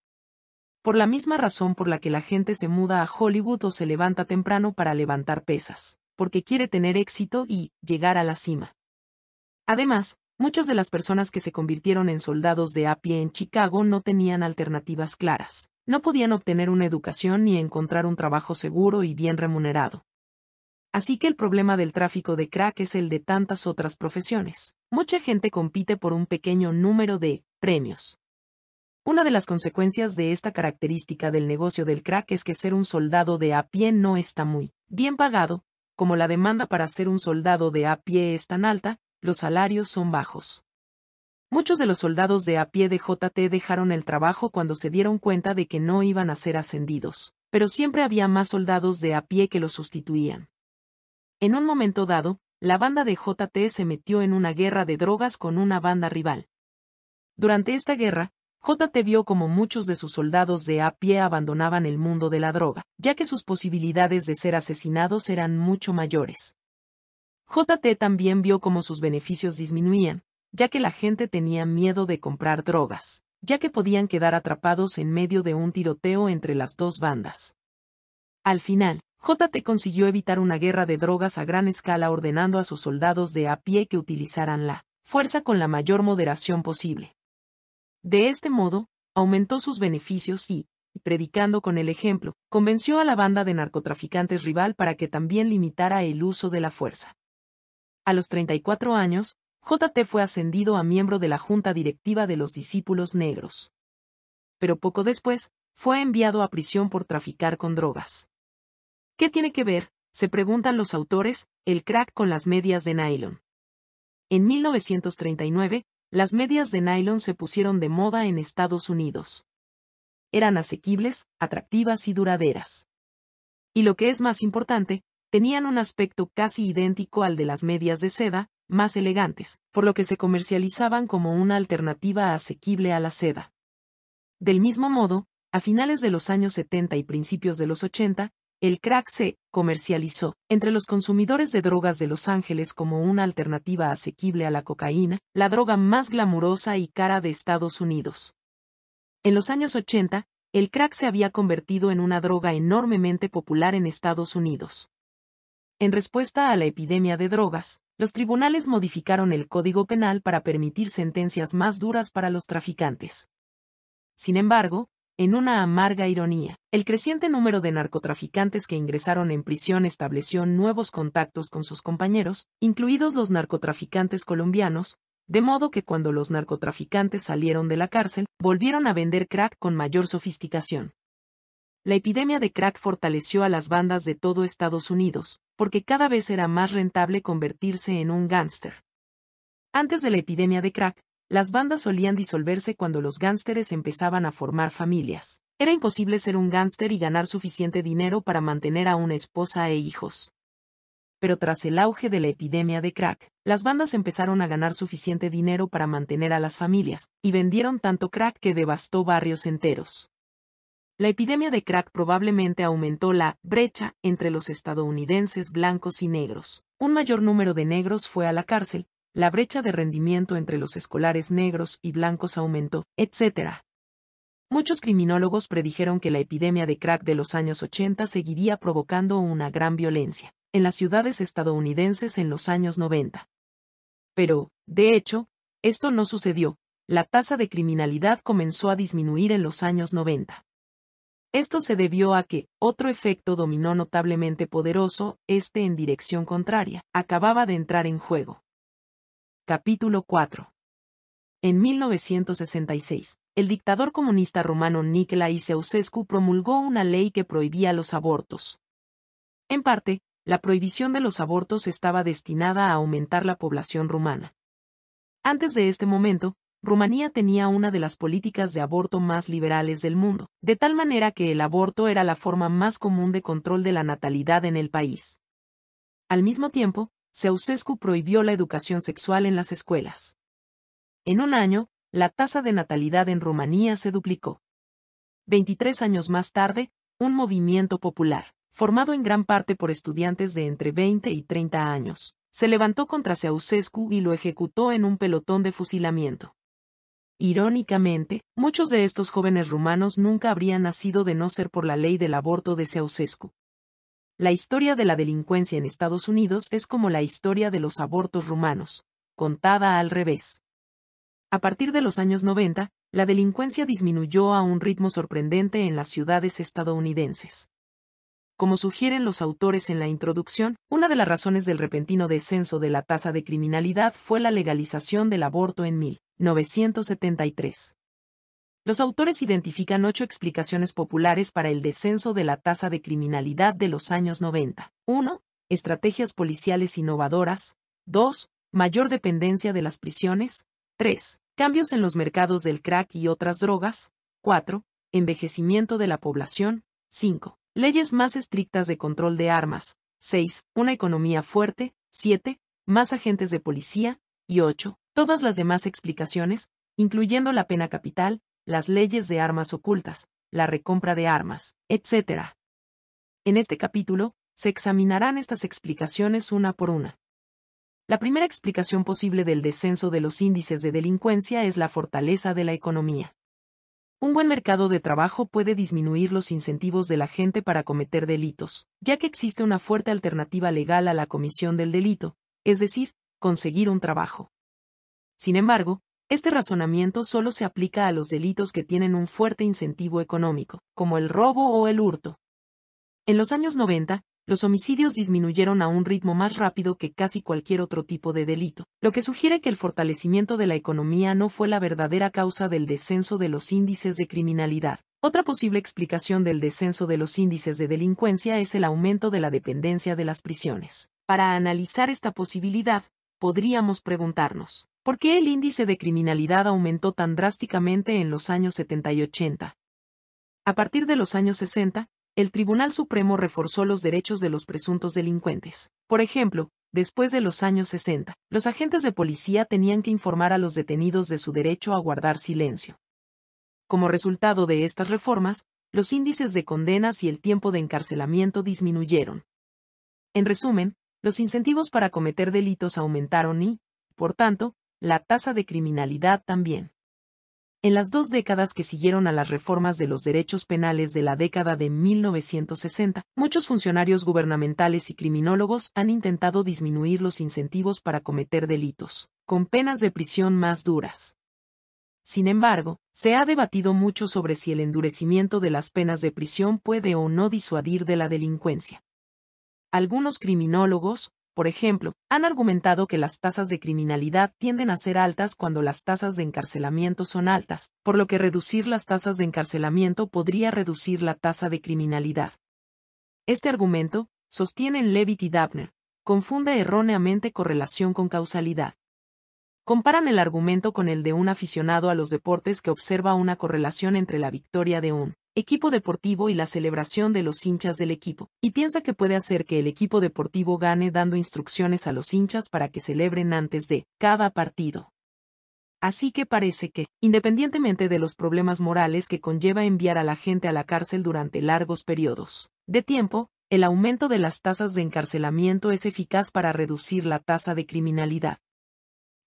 Por la misma razón por la que la gente se muda a Hollywood o se levanta temprano para levantar pesas, porque quiere tener éxito y llegar a la cima. Además, muchas de las personas que se convirtieron en soldados de a pie en Chicago no tenían alternativas claras, no podían obtener una educación ni encontrar un trabajo seguro y bien remunerado. Así que el problema del tráfico de crack es el de tantas otras profesiones mucha gente compite por un pequeño número de premios. Una de las consecuencias de esta característica del negocio del crack es que ser un soldado de a pie no está muy bien pagado, como la demanda para ser un soldado de a pie es tan alta, los salarios son bajos. Muchos de los soldados de a pie de JT dejaron el trabajo cuando se dieron cuenta de que no iban a ser ascendidos, pero siempre había más soldados de a pie que los sustituían. En un momento dado, la banda de JT se metió en una guerra de drogas con una banda rival. Durante esta guerra, JT vio como muchos de sus soldados de a pie abandonaban el mundo de la droga, ya que sus posibilidades de ser asesinados eran mucho mayores. JT también vio como sus beneficios disminuían, ya que la gente tenía miedo de comprar drogas, ya que podían quedar atrapados en medio de un tiroteo entre las dos bandas. Al final, JT consiguió evitar una guerra de drogas a gran escala ordenando a sus soldados de a pie que utilizaran la fuerza con la mayor moderación posible. De este modo, aumentó sus beneficios y, predicando con el ejemplo, convenció a la banda de narcotraficantes rival para que también limitara el uso de la fuerza. A los 34 años, JT fue ascendido a miembro de la Junta Directiva de los Discípulos Negros. Pero poco después, fue enviado a prisión por traficar con drogas. ¿Qué tiene que ver, se preguntan los autores, el crack con las medias de nylon? En 1939, las medias de nylon se pusieron de moda en Estados Unidos. Eran asequibles, atractivas y duraderas. Y lo que es más importante, tenían un aspecto casi idéntico al de las medias de seda, más elegantes, por lo que se comercializaban como una alternativa asequible a la seda. Del mismo modo, a finales de los años 70 y principios de los 80, el crack se comercializó entre los consumidores de drogas de Los Ángeles como una alternativa asequible a la cocaína, la droga más glamurosa y cara de Estados Unidos. En los años 80, el crack se había convertido en una droga enormemente popular en Estados Unidos. En respuesta a la epidemia de drogas, los tribunales modificaron el Código Penal para permitir sentencias más duras para los traficantes. Sin embargo, en una amarga ironía. El creciente número de narcotraficantes que ingresaron en prisión estableció nuevos contactos con sus compañeros, incluidos los narcotraficantes colombianos, de modo que cuando los narcotraficantes salieron de la cárcel, volvieron a vender crack con mayor sofisticación. La epidemia de crack fortaleció a las bandas de todo Estados Unidos, porque cada vez era más rentable convertirse en un gángster. Antes de la epidemia de crack, las bandas solían disolverse cuando los gánsteres empezaban a formar familias. Era imposible ser un gánster y ganar suficiente dinero para mantener a una esposa e hijos. Pero tras el auge de la epidemia de crack, las bandas empezaron a ganar suficiente dinero para mantener a las familias, y vendieron tanto crack que devastó barrios enteros. La epidemia de crack probablemente aumentó la brecha entre los estadounidenses blancos y negros. Un mayor número de negros fue a la cárcel, la brecha de rendimiento entre los escolares negros y blancos aumentó, etc. Muchos criminólogos predijeron que la epidemia de crack de los años 80 seguiría provocando una gran violencia en las ciudades estadounidenses en los años 90. Pero, de hecho, esto no sucedió. La tasa de criminalidad comenzó a disminuir en los años 90. Esto se debió a que, otro efecto dominó notablemente poderoso, este en dirección contraria, acababa de entrar en juego. Capítulo 4. En 1966, el dictador comunista rumano Nicolae Ceausescu promulgó una ley que prohibía los abortos. En parte, la prohibición de los abortos estaba destinada a aumentar la población rumana. Antes de este momento, Rumanía tenía una de las políticas de aborto más liberales del mundo, de tal manera que el aborto era la forma más común de control de la natalidad en el país. Al mismo tiempo, Ceausescu prohibió la educación sexual en las escuelas. En un año, la tasa de natalidad en Rumanía se duplicó. 23 años más tarde, un movimiento popular, formado en gran parte por estudiantes de entre 20 y 30 años, se levantó contra Ceausescu y lo ejecutó en un pelotón de fusilamiento. Irónicamente, muchos de estos jóvenes rumanos nunca habrían nacido de no ser por la ley del aborto de Ceausescu. La historia de la delincuencia en Estados Unidos es como la historia de los abortos rumanos, contada al revés. A partir de los años 90, la delincuencia disminuyó a un ritmo sorprendente en las ciudades estadounidenses. Como sugieren los autores en la introducción, una de las razones del repentino descenso de la tasa de criminalidad fue la legalización del aborto en 1973. Los autores identifican ocho explicaciones populares para el descenso de la tasa de criminalidad de los años 90. 1. Estrategias policiales innovadoras. 2. Mayor dependencia de las prisiones. 3. Cambios en los mercados del crack y otras drogas. 4. Envejecimiento de la población. 5. Leyes más estrictas de control de armas. 6. Una economía fuerte. 7. Más agentes de policía. Y 8. Todas las demás explicaciones, incluyendo la pena capital, las leyes de armas ocultas, la recompra de armas, etc. En este capítulo, se examinarán estas explicaciones una por una. La primera explicación posible del descenso de los índices de delincuencia es la fortaleza de la economía. Un buen mercado de trabajo puede disminuir los incentivos de la gente para cometer delitos, ya que existe una fuerte alternativa legal a la comisión del delito, es decir, conseguir un trabajo. Sin embargo, este razonamiento solo se aplica a los delitos que tienen un fuerte incentivo económico, como el robo o el hurto. En los años 90, los homicidios disminuyeron a un ritmo más rápido que casi cualquier otro tipo de delito, lo que sugiere que el fortalecimiento de la economía no fue la verdadera causa del descenso de los índices de criminalidad. Otra posible explicación del descenso de los índices de delincuencia es el aumento de la dependencia de las prisiones. Para analizar esta posibilidad, podríamos preguntarnos, ¿Por qué el índice de criminalidad aumentó tan drásticamente en los años 70 y 80? A partir de los años 60, el Tribunal Supremo reforzó los derechos de los presuntos delincuentes. Por ejemplo, después de los años 60, los agentes de policía tenían que informar a los detenidos de su derecho a guardar silencio. Como resultado de estas reformas, los índices de condenas y el tiempo de encarcelamiento disminuyeron. En resumen, los incentivos para cometer delitos aumentaron y, por tanto, la tasa de criminalidad también. En las dos décadas que siguieron a las reformas de los derechos penales de la década de 1960, muchos funcionarios gubernamentales y criminólogos han intentado disminuir los incentivos para cometer delitos, con penas de prisión más duras. Sin embargo, se ha debatido mucho sobre si el endurecimiento de las penas de prisión puede o no disuadir de la delincuencia. Algunos criminólogos, por ejemplo, han argumentado que las tasas de criminalidad tienden a ser altas cuando las tasas de encarcelamiento son altas, por lo que reducir las tasas de encarcelamiento podría reducir la tasa de criminalidad. Este argumento, sostienen Levitt y Dabner, confunde erróneamente correlación con causalidad. Comparan el argumento con el de un aficionado a los deportes que observa una correlación entre la victoria de un equipo deportivo y la celebración de los hinchas del equipo, y piensa que puede hacer que el equipo deportivo gane dando instrucciones a los hinchas para que celebren antes de cada partido. Así que parece que, independientemente de los problemas morales que conlleva enviar a la gente a la cárcel durante largos periodos de tiempo, el aumento de las tasas de encarcelamiento es eficaz para reducir la tasa de criminalidad.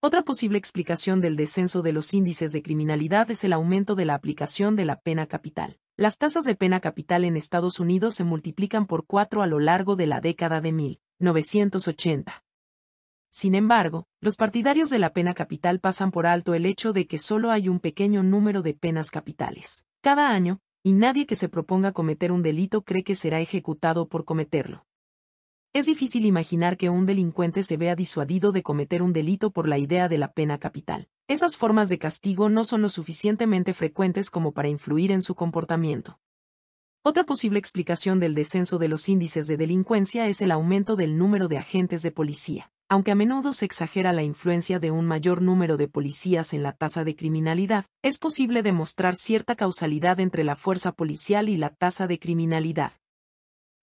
Otra posible explicación del descenso de los índices de criminalidad es el aumento de la aplicación de la pena capital. Las tasas de pena capital en Estados Unidos se multiplican por cuatro a lo largo de la década de 1980. Sin embargo, los partidarios de la pena capital pasan por alto el hecho de que solo hay un pequeño número de penas capitales cada año, y nadie que se proponga cometer un delito cree que será ejecutado por cometerlo. Es difícil imaginar que un delincuente se vea disuadido de cometer un delito por la idea de la pena capital. Esas formas de castigo no son lo suficientemente frecuentes como para influir en su comportamiento. Otra posible explicación del descenso de los índices de delincuencia es el aumento del número de agentes de policía. Aunque a menudo se exagera la influencia de un mayor número de policías en la tasa de criminalidad, es posible demostrar cierta causalidad entre la fuerza policial y la tasa de criminalidad.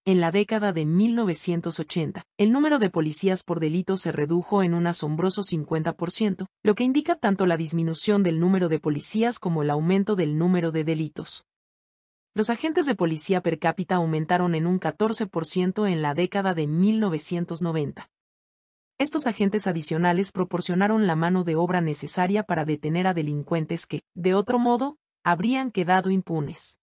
En la década de 1980, el número de policías por delito se redujo en un asombroso 50%, lo que indica tanto la disminución del número de policías como el aumento del número de delitos. Los agentes de policía per cápita aumentaron en un 14% en la década de 1990. Estos agentes adicionales proporcionaron la mano de obra necesaria para detener a delincuentes que, de otro modo, habrían quedado impunes.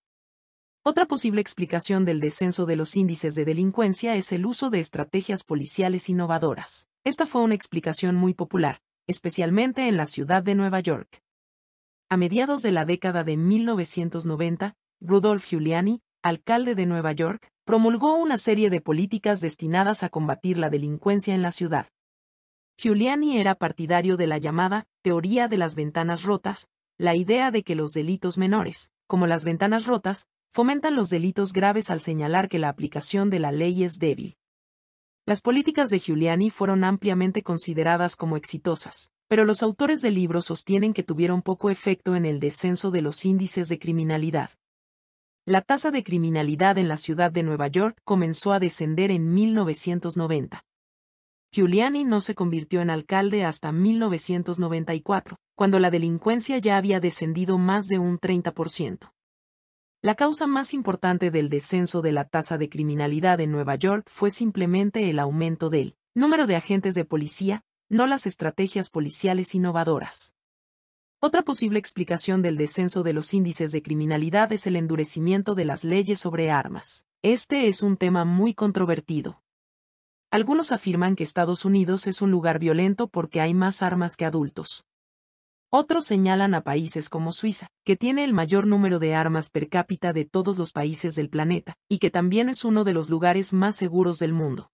Otra posible explicación del descenso de los índices de delincuencia es el uso de estrategias policiales innovadoras. Esta fue una explicación muy popular, especialmente en la ciudad de Nueva York. A mediados de la década de 1990, Rudolf Giuliani, alcalde de Nueva York, promulgó una serie de políticas destinadas a combatir la delincuencia en la ciudad. Giuliani era partidario de la llamada teoría de las ventanas rotas, la idea de que los delitos menores, como las ventanas rotas, fomentan los delitos graves al señalar que la aplicación de la ley es débil. Las políticas de Giuliani fueron ampliamente consideradas como exitosas, pero los autores del libro sostienen que tuvieron poco efecto en el descenso de los índices de criminalidad. La tasa de criminalidad en la ciudad de Nueva York comenzó a descender en 1990. Giuliani no se convirtió en alcalde hasta 1994, cuando la delincuencia ya había descendido más de un 30%. La causa más importante del descenso de la tasa de criminalidad en Nueva York fue simplemente el aumento del número de agentes de policía, no las estrategias policiales innovadoras. Otra posible explicación del descenso de los índices de criminalidad es el endurecimiento de las leyes sobre armas. Este es un tema muy controvertido. Algunos afirman que Estados Unidos es un lugar violento porque hay más armas que adultos, otros señalan a países como Suiza, que tiene el mayor número de armas per cápita de todos los países del planeta, y que también es uno de los lugares más seguros del mundo.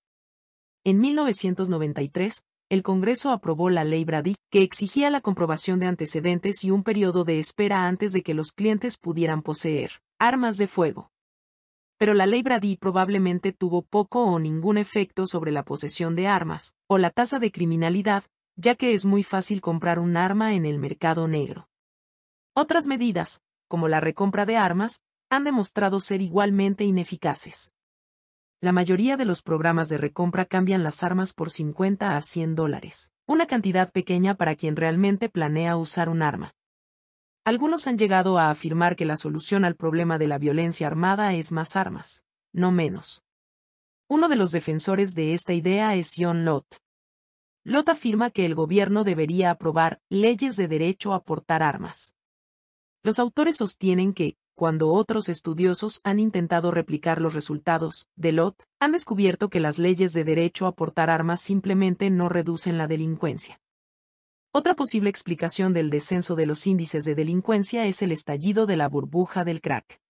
En 1993, el Congreso aprobó la ley Brady, que exigía la comprobación de antecedentes y un periodo de espera antes de que los clientes pudieran poseer armas de fuego. Pero la ley Brady probablemente tuvo poco o ningún efecto sobre la posesión de armas, o la tasa de criminalidad, ya que es muy fácil comprar un arma en el mercado negro. Otras medidas, como la recompra de armas, han demostrado ser igualmente ineficaces. La mayoría de los programas de recompra cambian las armas por 50 a 100 dólares, una cantidad pequeña para quien realmente planea usar un arma. Algunos han llegado a afirmar que la solución al problema de la violencia armada es más armas, no menos. Uno de los defensores de esta idea es John Lott, Lott afirma que el gobierno debería aprobar leyes de derecho a portar armas. Los autores sostienen que, cuando otros estudiosos han intentado replicar los resultados de Lott, han descubierto que las leyes de derecho a portar armas simplemente no reducen la delincuencia. Otra posible explicación del descenso de los índices de delincuencia es el estallido de la burbuja del crack.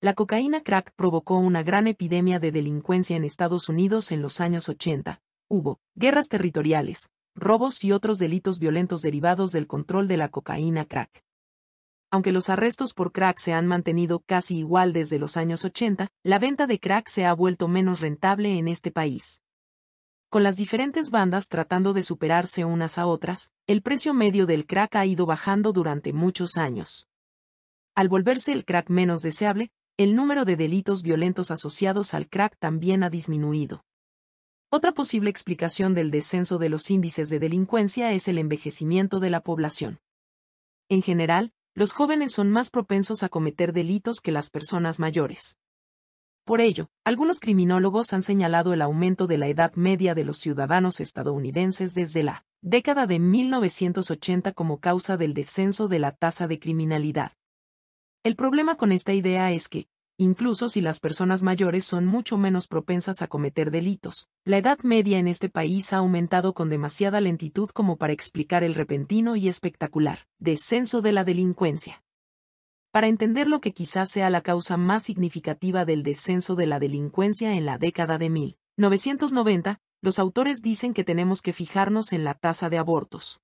La cocaína crack provocó una gran epidemia de delincuencia en Estados Unidos en los años 80, Hubo guerras territoriales, robos y otros delitos violentos derivados del control de la cocaína crack. Aunque los arrestos por crack se han mantenido casi igual desde los años 80, la venta de crack se ha vuelto menos rentable en este país. Con las diferentes bandas tratando de superarse unas a otras, el precio medio del crack ha ido bajando durante muchos años. Al volverse el crack menos deseable, el número de delitos violentos asociados al crack también ha disminuido. Otra posible explicación del descenso de los índices de delincuencia es el envejecimiento de la población. En general, los jóvenes son más propensos a cometer delitos que las personas mayores. Por ello, algunos criminólogos han señalado el aumento de la edad media de los ciudadanos estadounidenses desde la década de 1980 como causa del descenso de la tasa de criminalidad. El problema con esta idea es que, incluso si las personas mayores son mucho menos propensas a cometer delitos. La edad media en este país ha aumentado con demasiada lentitud como para explicar el repentino y espectacular descenso de la delincuencia. Para entender lo que quizás sea la causa más significativa del descenso de la delincuencia en la década de 1990, los autores dicen que tenemos que fijarnos en la tasa de abortos.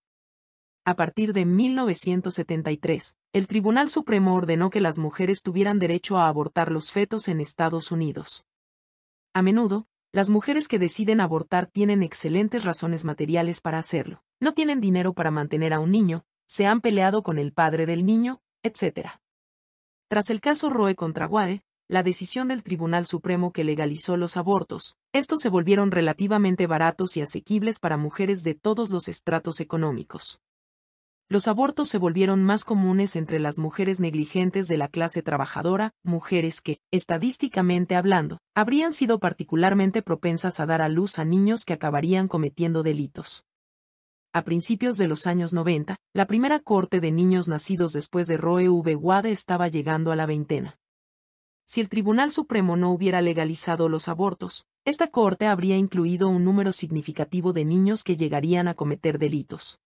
A partir de 1973, el Tribunal Supremo ordenó que las mujeres tuvieran derecho a abortar los fetos en Estados Unidos. A menudo, las mujeres que deciden abortar tienen excelentes razones materiales para hacerlo. No tienen dinero para mantener a un niño, se han peleado con el padre del niño, etc. Tras el caso Roe contra Wade, la decisión del Tribunal Supremo que legalizó los abortos, estos se volvieron relativamente baratos y asequibles para mujeres de todos los estratos económicos los abortos se volvieron más comunes entre las mujeres negligentes de la clase trabajadora, mujeres que, estadísticamente hablando, habrían sido particularmente propensas a dar a luz a niños que acabarían cometiendo delitos. A principios de los años 90, la primera corte de niños nacidos después de Roe v. Wade estaba llegando a la veintena. Si el Tribunal Supremo no hubiera legalizado los abortos, esta corte habría incluido un número significativo de niños que llegarían a cometer delitos.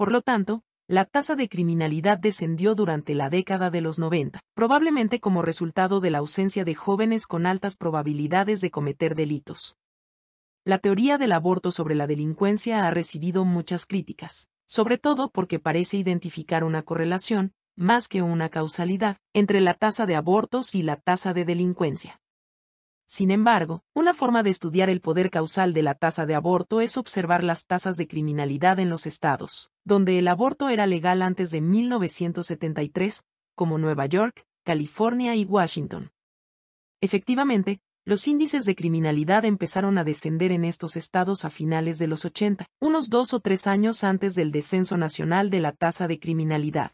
Por lo tanto, la tasa de criminalidad descendió durante la década de los 90, probablemente como resultado de la ausencia de jóvenes con altas probabilidades de cometer delitos. La teoría del aborto sobre la delincuencia ha recibido muchas críticas, sobre todo porque parece identificar una correlación, más que una causalidad, entre la tasa de abortos y la tasa de delincuencia. Sin embargo, una forma de estudiar el poder causal de la tasa de aborto es observar las tasas de criminalidad en los estados donde el aborto era legal antes de 1973, como Nueva York, California y Washington. Efectivamente, los índices de criminalidad empezaron a descender en estos estados a finales de los 80, unos dos o tres años antes del descenso nacional de la tasa de criminalidad.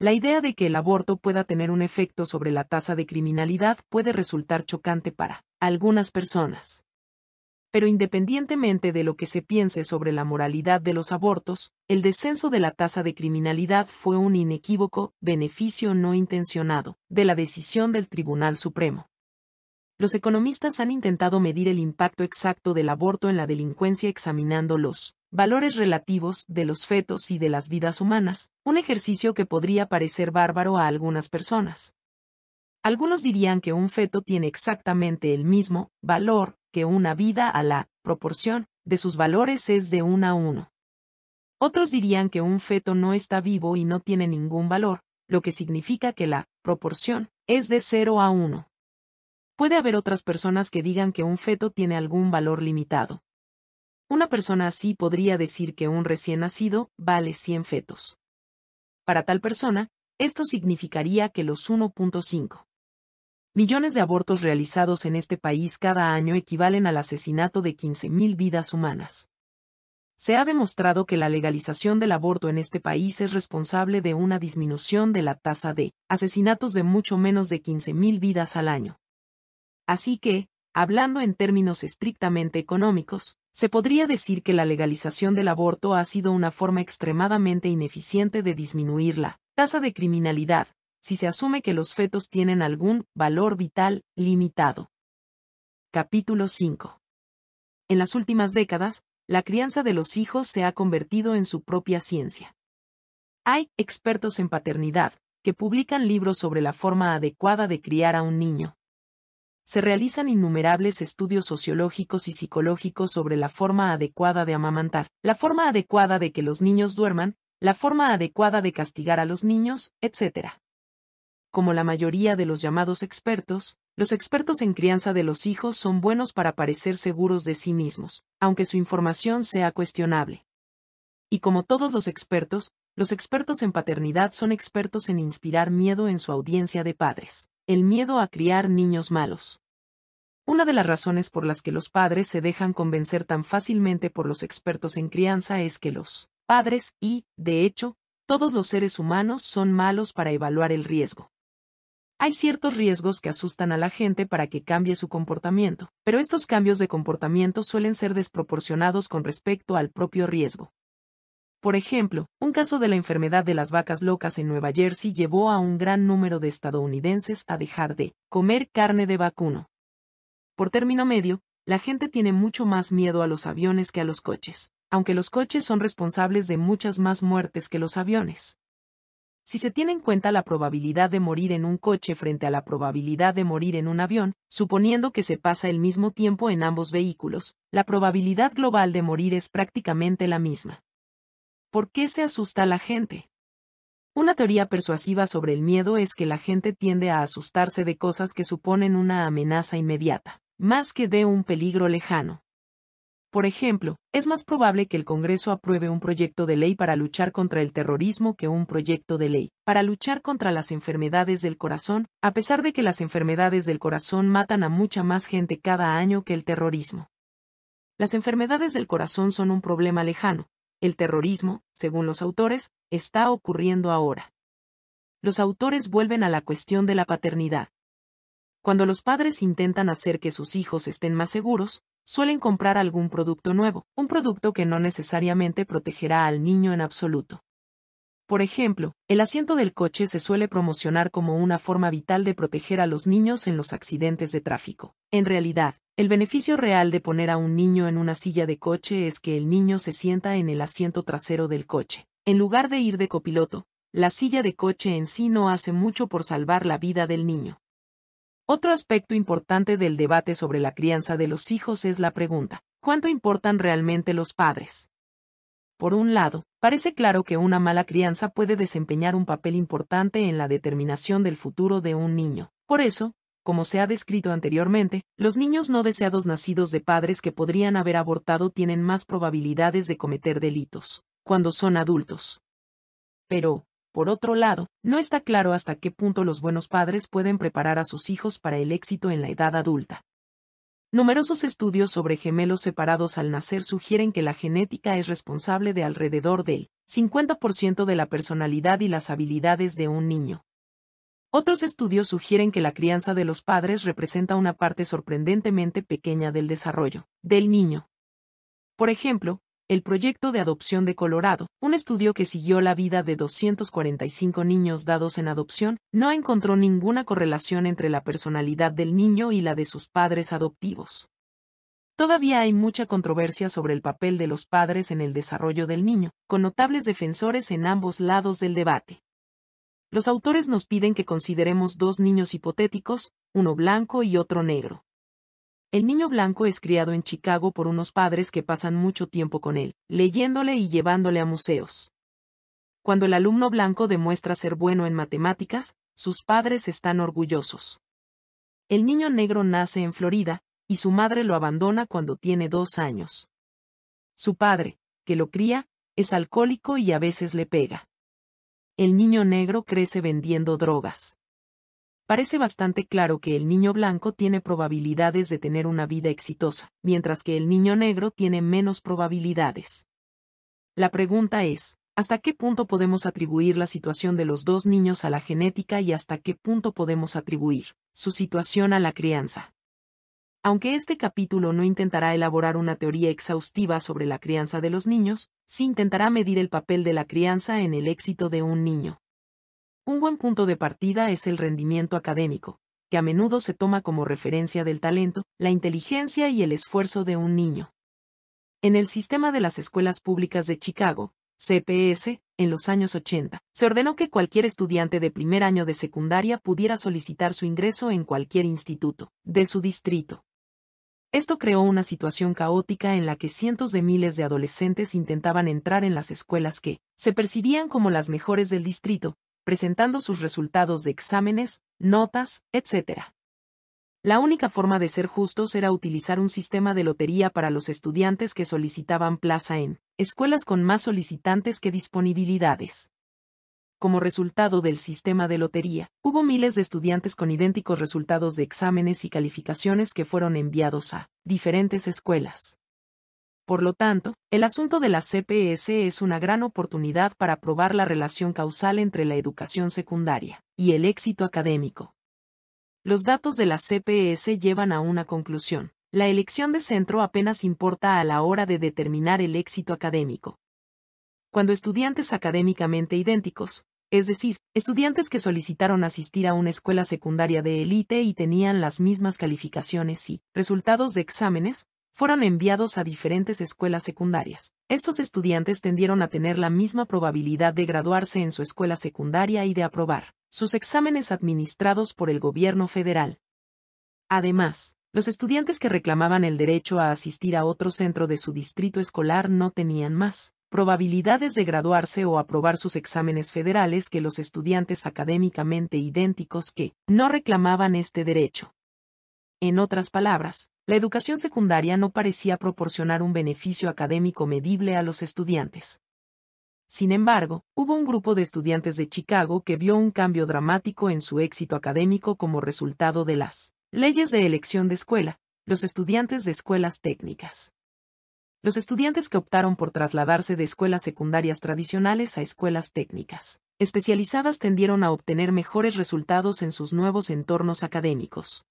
La idea de que el aborto pueda tener un efecto sobre la tasa de criminalidad puede resultar chocante para algunas personas pero independientemente de lo que se piense sobre la moralidad de los abortos, el descenso de la tasa de criminalidad fue un inequívoco beneficio no intencionado de la decisión del Tribunal Supremo. Los economistas han intentado medir el impacto exacto del aborto en la delincuencia examinando los valores relativos de los fetos y de las vidas humanas, un ejercicio que podría parecer bárbaro a algunas personas, algunos dirían que un feto tiene exactamente el mismo valor que una vida a la proporción de sus valores es de 1 a 1. Otros dirían que un feto no está vivo y no tiene ningún valor, lo que significa que la proporción es de 0 a 1. Puede haber otras personas que digan que un feto tiene algún valor limitado. Una persona así podría decir que un recién nacido vale 100 fetos. Para tal persona, esto significaría que los 1.5 Millones de abortos realizados en este país cada año equivalen al asesinato de 15.000 vidas humanas. Se ha demostrado que la legalización del aborto en este país es responsable de una disminución de la tasa de asesinatos de mucho menos de 15.000 vidas al año. Así que, hablando en términos estrictamente económicos, se podría decir que la legalización del aborto ha sido una forma extremadamente ineficiente de disminuir la tasa de criminalidad, si se asume que los fetos tienen algún valor vital limitado. Capítulo 5. En las últimas décadas, la crianza de los hijos se ha convertido en su propia ciencia. Hay expertos en paternidad que publican libros sobre la forma adecuada de criar a un niño. Se realizan innumerables estudios sociológicos y psicológicos sobre la forma adecuada de amamantar, la forma adecuada de que los niños duerman, la forma adecuada de castigar a los niños, etc como la mayoría de los llamados expertos, los expertos en crianza de los hijos son buenos para parecer seguros de sí mismos, aunque su información sea cuestionable. Y como todos los expertos, los expertos en paternidad son expertos en inspirar miedo en su audiencia de padres, el miedo a criar niños malos. Una de las razones por las que los padres se dejan convencer tan fácilmente por los expertos en crianza es que los padres y, de hecho, todos los seres humanos son malos para evaluar el riesgo. Hay ciertos riesgos que asustan a la gente para que cambie su comportamiento, pero estos cambios de comportamiento suelen ser desproporcionados con respecto al propio riesgo. Por ejemplo, un caso de la enfermedad de las vacas locas en Nueva Jersey llevó a un gran número de estadounidenses a dejar de comer carne de vacuno. Por término medio, la gente tiene mucho más miedo a los aviones que a los coches, aunque los coches son responsables de muchas más muertes que los aviones. Si se tiene en cuenta la probabilidad de morir en un coche frente a la probabilidad de morir en un avión, suponiendo que se pasa el mismo tiempo en ambos vehículos, la probabilidad global de morir es prácticamente la misma. ¿Por qué se asusta la gente? Una teoría persuasiva sobre el miedo es que la gente tiende a asustarse de cosas que suponen una amenaza inmediata, más que de un peligro lejano. Por ejemplo, es más probable que el Congreso apruebe un proyecto de ley para luchar contra el terrorismo que un proyecto de ley para luchar contra las enfermedades del corazón, a pesar de que las enfermedades del corazón matan a mucha más gente cada año que el terrorismo. Las enfermedades del corazón son un problema lejano. El terrorismo, según los autores, está ocurriendo ahora. Los autores vuelven a la cuestión de la paternidad. Cuando los padres intentan hacer que sus hijos estén más seguros, suelen comprar algún producto nuevo, un producto que no necesariamente protegerá al niño en absoluto. Por ejemplo, el asiento del coche se suele promocionar como una forma vital de proteger a los niños en los accidentes de tráfico. En realidad, el beneficio real de poner a un niño en una silla de coche es que el niño se sienta en el asiento trasero del coche. En lugar de ir de copiloto, la silla de coche en sí no hace mucho por salvar la vida del niño. Otro aspecto importante del debate sobre la crianza de los hijos es la pregunta, ¿cuánto importan realmente los padres? Por un lado, parece claro que una mala crianza puede desempeñar un papel importante en la determinación del futuro de un niño. Por eso, como se ha descrito anteriormente, los niños no deseados nacidos de padres que podrían haber abortado tienen más probabilidades de cometer delitos, cuando son adultos. Pero, por otro lado, no está claro hasta qué punto los buenos padres pueden preparar a sus hijos para el éxito en la edad adulta. Numerosos estudios sobre gemelos separados al nacer sugieren que la genética es responsable de alrededor del 50% de la personalidad y las habilidades de un niño. Otros estudios sugieren que la crianza de los padres representa una parte sorprendentemente pequeña del desarrollo del niño. Por ejemplo, el proyecto de adopción de Colorado, un estudio que siguió la vida de 245 niños dados en adopción, no encontró ninguna correlación entre la personalidad del niño y la de sus padres adoptivos. Todavía hay mucha controversia sobre el papel de los padres en el desarrollo del niño, con notables defensores en ambos lados del debate. Los autores nos piden que consideremos dos niños hipotéticos, uno blanco y otro negro. El niño blanco es criado en Chicago por unos padres que pasan mucho tiempo con él, leyéndole y llevándole a museos. Cuando el alumno blanco demuestra ser bueno en matemáticas, sus padres están orgullosos. El niño negro nace en Florida, y su madre lo abandona cuando tiene dos años. Su padre, que lo cría, es alcohólico y a veces le pega. El niño negro crece vendiendo drogas. Parece bastante claro que el niño blanco tiene probabilidades de tener una vida exitosa, mientras que el niño negro tiene menos probabilidades. La pregunta es, ¿hasta qué punto podemos atribuir la situación de los dos niños a la genética y hasta qué punto podemos atribuir su situación a la crianza? Aunque este capítulo no intentará elaborar una teoría exhaustiva sobre la crianza de los niños, sí intentará medir el papel de la crianza en el éxito de un niño. Un buen punto de partida es el rendimiento académico, que a menudo se toma como referencia del talento, la inteligencia y el esfuerzo de un niño. En el sistema de las escuelas públicas de Chicago, CPS, en los años 80, se ordenó que cualquier estudiante de primer año de secundaria pudiera solicitar su ingreso en cualquier instituto de su distrito. Esto creó una situación caótica en la que cientos de miles de adolescentes intentaban entrar en las escuelas que se percibían como las mejores del distrito, presentando sus resultados de exámenes, notas, etc. La única forma de ser justos era utilizar un sistema de lotería para los estudiantes que solicitaban plaza en escuelas con más solicitantes que disponibilidades. Como resultado del sistema de lotería, hubo miles de estudiantes con idénticos resultados de exámenes y calificaciones que fueron enviados a diferentes escuelas. Por lo tanto, el asunto de la CPS es una gran oportunidad para probar la relación causal entre la educación secundaria y el éxito académico. Los datos de la CPS llevan a una conclusión. La elección de centro apenas importa a la hora de determinar el éxito académico. Cuando estudiantes académicamente idénticos, es decir, estudiantes que solicitaron asistir a una escuela secundaria de élite y tenían las mismas calificaciones y resultados de exámenes, fueron enviados a diferentes escuelas secundarias. Estos estudiantes tendieron a tener la misma probabilidad de graduarse en su escuela secundaria y de aprobar sus exámenes administrados por el gobierno federal. Además, los estudiantes que reclamaban el derecho a asistir a otro centro de su distrito escolar no tenían más probabilidades de graduarse o aprobar sus exámenes federales que los estudiantes académicamente idénticos que no reclamaban este derecho. En otras palabras, la educación secundaria no parecía proporcionar un beneficio académico medible a los estudiantes. Sin embargo, hubo un grupo de estudiantes de Chicago que vio un cambio dramático en su éxito académico como resultado de las leyes de elección de escuela, los estudiantes de escuelas técnicas. Los estudiantes que optaron por trasladarse de escuelas secundarias tradicionales a escuelas técnicas especializadas tendieron a obtener mejores resultados en sus nuevos entornos académicos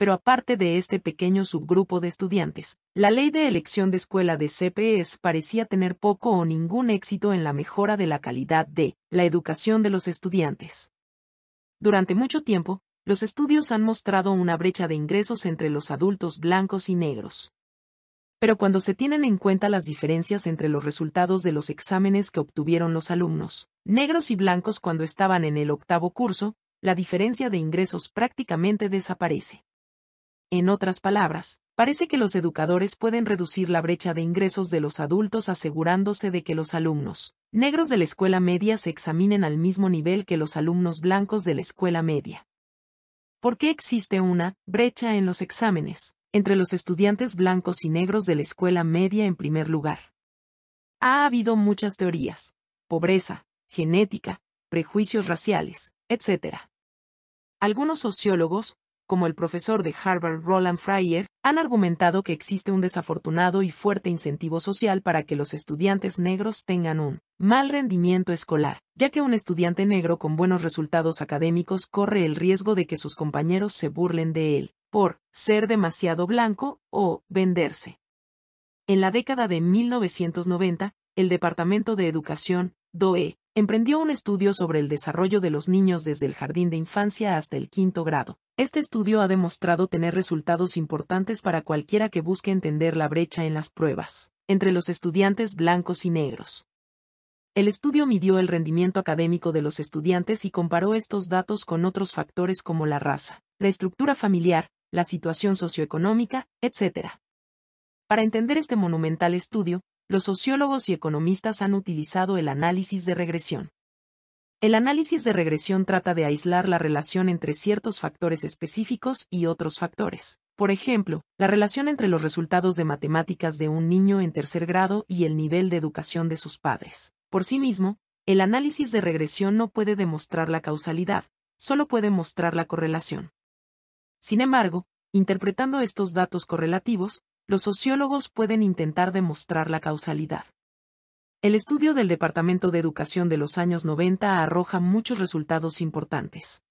pero aparte de este pequeño subgrupo de estudiantes, la ley de elección de escuela de CPS parecía tener poco o ningún éxito en la mejora de la calidad de la educación de los estudiantes. Durante mucho tiempo, los estudios han mostrado una brecha de ingresos entre los adultos blancos y negros. Pero cuando se tienen en cuenta las diferencias entre los resultados de los exámenes que obtuvieron los alumnos, negros y blancos cuando estaban en el octavo curso, la diferencia de ingresos prácticamente desaparece. En otras palabras, parece que los educadores pueden reducir la brecha de ingresos de los adultos asegurándose de que los alumnos negros de la escuela media se examinen al mismo nivel que los alumnos blancos de la escuela media. ¿Por qué existe una brecha en los exámenes entre los estudiantes blancos y negros de la escuela media en primer lugar? Ha habido muchas teorías. Pobreza, genética, prejuicios raciales, etc. Algunos sociólogos, como el profesor de Harvard Roland Fryer, han argumentado que existe un desafortunado y fuerte incentivo social para que los estudiantes negros tengan un mal rendimiento escolar, ya que un estudiante negro con buenos resultados académicos corre el riesgo de que sus compañeros se burlen de él, por ser demasiado blanco o venderse. En la década de 1990, el Departamento de Educación, DOE, emprendió un estudio sobre el desarrollo de los niños desde el jardín de infancia hasta el quinto grado. Este estudio ha demostrado tener resultados importantes para cualquiera que busque entender la brecha en las pruebas, entre los estudiantes blancos y negros. El estudio midió el rendimiento académico de los estudiantes y comparó estos datos con otros factores como la raza, la estructura familiar, la situación socioeconómica, etc. Para entender este monumental estudio, los sociólogos y economistas han utilizado el análisis de regresión. El análisis de regresión trata de aislar la relación entre ciertos factores específicos y otros factores. Por ejemplo, la relación entre los resultados de matemáticas de un niño en tercer grado y el nivel de educación de sus padres. Por sí mismo, el análisis de regresión no puede demostrar la causalidad, solo puede mostrar la correlación. Sin embargo, interpretando estos datos correlativos, los sociólogos pueden intentar demostrar la causalidad. El estudio del Departamento de Educación de los años 90 arroja muchos resultados importantes.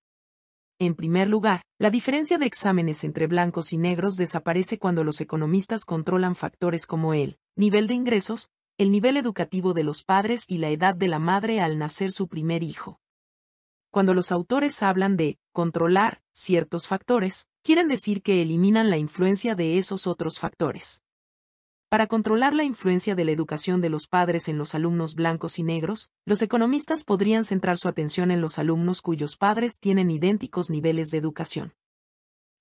En primer lugar, la diferencia de exámenes entre blancos y negros desaparece cuando los economistas controlan factores como el nivel de ingresos, el nivel educativo de los padres y la edad de la madre al nacer su primer hijo. Cuando los autores hablan de controlar ciertos factores, quieren decir que eliminan la influencia de esos otros factores. Para controlar la influencia de la educación de los padres en los alumnos blancos y negros, los economistas podrían centrar su atención en los alumnos cuyos padres tienen idénticos niveles de educación.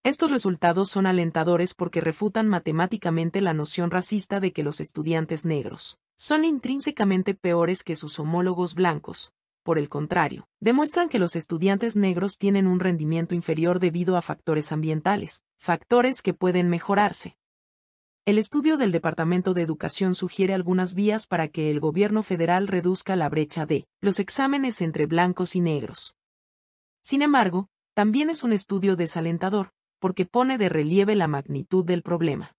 Estos resultados son alentadores porque refutan matemáticamente la noción racista de que los estudiantes negros son intrínsecamente peores que sus homólogos blancos, por el contrario, demuestran que los estudiantes negros tienen un rendimiento inferior debido a factores ambientales, factores que pueden mejorarse. El estudio del Departamento de Educación sugiere algunas vías para que el gobierno federal reduzca la brecha de los exámenes entre blancos y negros. Sin embargo, también es un estudio desalentador, porque pone de relieve la magnitud del problema.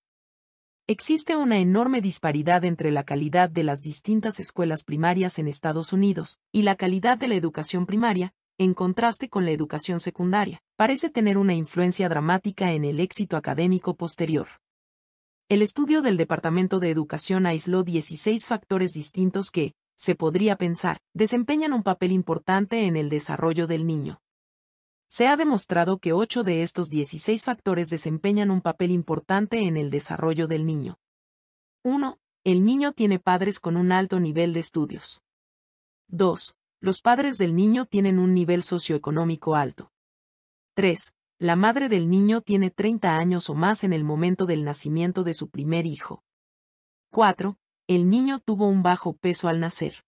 Existe una enorme disparidad entre la calidad de las distintas escuelas primarias en Estados Unidos y la calidad de la educación primaria, en contraste con la educación secundaria, parece tener una influencia dramática en el éxito académico posterior. El estudio del Departamento de Educación aisló 16 factores distintos que, se podría pensar, desempeñan un papel importante en el desarrollo del niño. Se ha demostrado que 8 de estos 16 factores desempeñan un papel importante en el desarrollo del niño. 1. El niño tiene padres con un alto nivel de estudios. 2. Los padres del niño tienen un nivel socioeconómico alto. 3. La madre del niño tiene 30 años o más en el momento del nacimiento de su primer hijo. 4. El niño tuvo un bajo peso al nacer.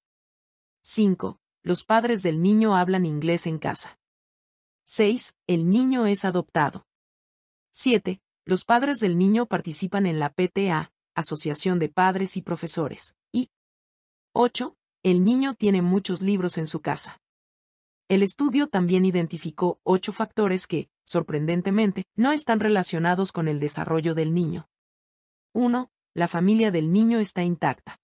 5. Los padres del niño hablan inglés en casa. 6. El niño es adoptado. 7. Los padres del niño participan en la PTA, Asociación de Padres y Profesores. Y 8. El niño tiene muchos libros en su casa. El estudio también identificó ocho factores que, sorprendentemente, no están relacionados con el desarrollo del niño. 1. La familia del niño está intacta.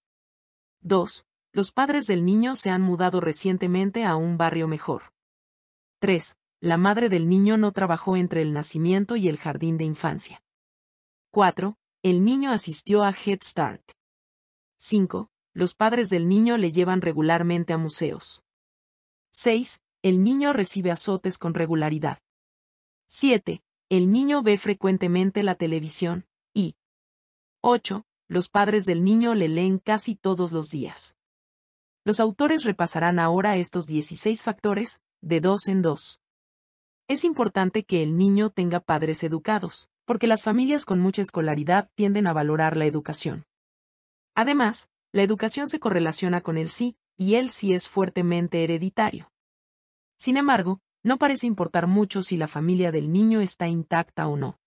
2. Los padres del niño se han mudado recientemente a un barrio mejor. 3 la madre del niño no trabajó entre el nacimiento y el jardín de infancia. 4. El niño asistió a Head Start. 5. Los padres del niño le llevan regularmente a museos. 6. El niño recibe azotes con regularidad. 7. El niño ve frecuentemente la televisión. Y 8. Los padres del niño le leen casi todos los días. Los autores repasarán ahora estos 16 factores, de dos en dos. Es importante que el niño tenga padres educados, porque las familias con mucha escolaridad tienden a valorar la educación. Además, la educación se correlaciona con el sí, y el sí es fuertemente hereditario. Sin embargo, no parece importar mucho si la familia del niño está intacta o no.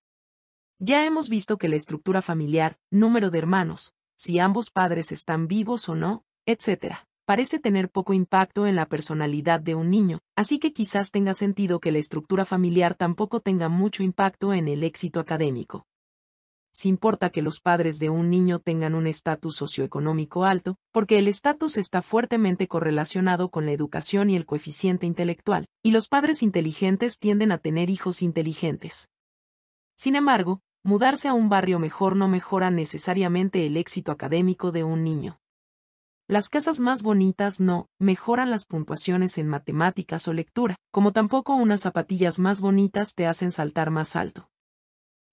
Ya hemos visto que la estructura familiar, número de hermanos, si ambos padres están vivos o no, etc parece tener poco impacto en la personalidad de un niño, así que quizás tenga sentido que la estructura familiar tampoco tenga mucho impacto en el éxito académico. Si importa que los padres de un niño tengan un estatus socioeconómico alto, porque el estatus está fuertemente correlacionado con la educación y el coeficiente intelectual, y los padres inteligentes tienden a tener hijos inteligentes. Sin embargo, mudarse a un barrio mejor no mejora necesariamente el éxito académico de un niño. Las casas más bonitas no mejoran las puntuaciones en matemáticas o lectura, como tampoco unas zapatillas más bonitas te hacen saltar más alto.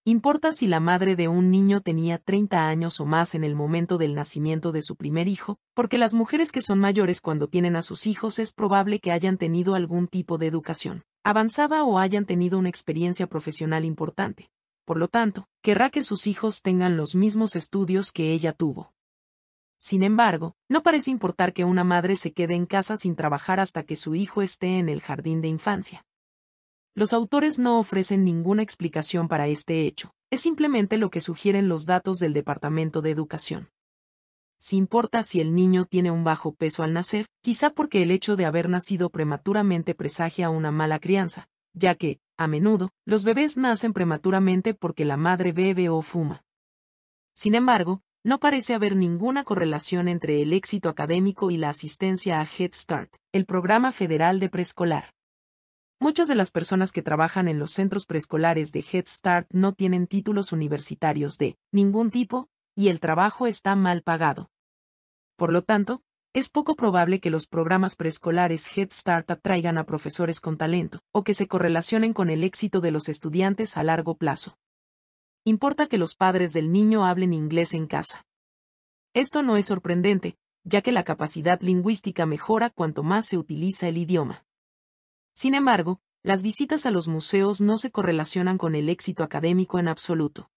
Importa si la madre de un niño tenía 30 años o más en el momento del nacimiento de su primer hijo, porque las mujeres que son mayores cuando tienen a sus hijos es probable que hayan tenido algún tipo de educación avanzada o hayan tenido una experiencia profesional importante. Por lo tanto, querrá que sus hijos tengan los mismos estudios que ella tuvo. Sin embargo, no parece importar que una madre se quede en casa sin trabajar hasta que su hijo esté en el jardín de infancia. Los autores no ofrecen ninguna explicación para este hecho, es simplemente lo que sugieren los datos del Departamento de Educación. Si importa si el niño tiene un bajo peso al nacer, quizá porque el hecho de haber nacido prematuramente presagia una mala crianza, ya que, a menudo, los bebés nacen prematuramente porque la madre bebe o fuma. Sin embargo, no parece haber ninguna correlación entre el éxito académico y la asistencia a Head Start, el programa federal de preescolar. Muchas de las personas que trabajan en los centros preescolares de Head Start no tienen títulos universitarios de ningún tipo, y el trabajo está mal pagado. Por lo tanto, es poco probable que los programas preescolares Head Start atraigan a profesores con talento, o que se correlacionen con el éxito de los estudiantes a largo plazo importa que los padres del niño hablen inglés en casa. Esto no es sorprendente, ya que la capacidad lingüística mejora cuanto más se utiliza el idioma. Sin embargo, las visitas a los museos no se correlacionan con el éxito académico en absoluto.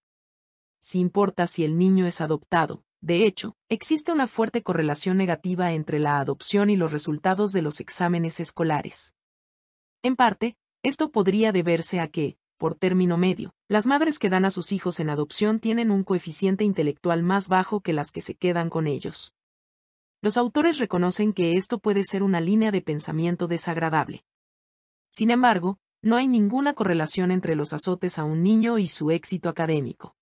Si importa si el niño es adoptado, de hecho, existe una fuerte correlación negativa entre la adopción y los resultados de los exámenes escolares. En parte, esto podría deberse a que, por término medio. Las madres que dan a sus hijos en adopción tienen un coeficiente intelectual más bajo que las que se quedan con ellos. Los autores reconocen que esto puede ser una línea de pensamiento desagradable. Sin embargo, no hay ninguna correlación entre los azotes a un niño y su éxito académico.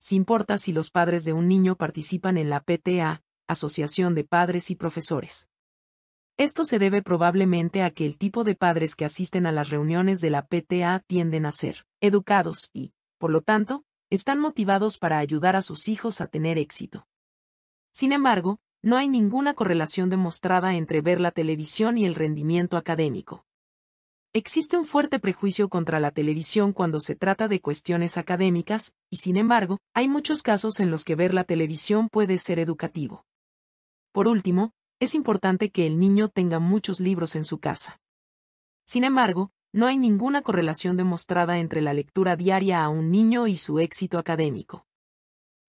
Si importa si los padres de un niño participan en la PTA, Asociación de Padres y Profesores. Esto se debe probablemente a que el tipo de padres que asisten a las reuniones de la PTA tienden a ser educados y, por lo tanto, están motivados para ayudar a sus hijos a tener éxito. Sin embargo, no hay ninguna correlación demostrada entre ver la televisión y el rendimiento académico. Existe un fuerte prejuicio contra la televisión cuando se trata de cuestiones académicas, y sin embargo, hay muchos casos en los que ver la televisión puede ser educativo. Por último, es importante que el niño tenga muchos libros en su casa. Sin embargo, no hay ninguna correlación demostrada entre la lectura diaria a un niño y su éxito académico.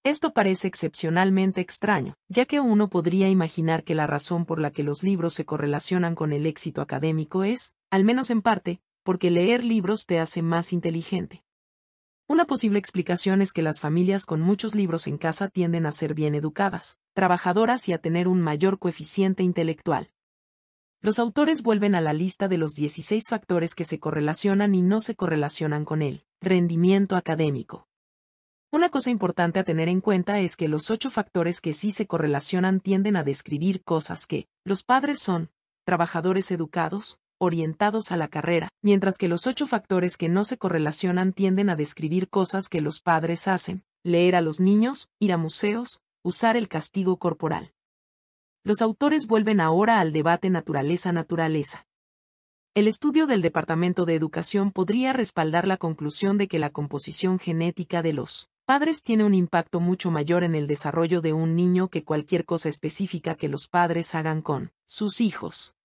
Esto parece excepcionalmente extraño, ya que uno podría imaginar que la razón por la que los libros se correlacionan con el éxito académico es, al menos en parte, porque leer libros te hace más inteligente. Una posible explicación es que las familias con muchos libros en casa tienden a ser bien educadas, trabajadoras y a tener un mayor coeficiente intelectual. Los autores vuelven a la lista de los 16 factores que se correlacionan y no se correlacionan con el rendimiento académico. Una cosa importante a tener en cuenta es que los ocho factores que sí se correlacionan tienden a describir cosas que los padres son trabajadores educados, orientados a la carrera, mientras que los ocho factores que no se correlacionan tienden a describir cosas que los padres hacen, leer a los niños, ir a museos, usar el castigo corporal. Los autores vuelven ahora al debate naturaleza-naturaleza. El estudio del Departamento de Educación podría respaldar la conclusión de que la composición genética de los padres tiene un impacto mucho mayor en el desarrollo de un niño que cualquier cosa específica que los padres hagan con sus hijos.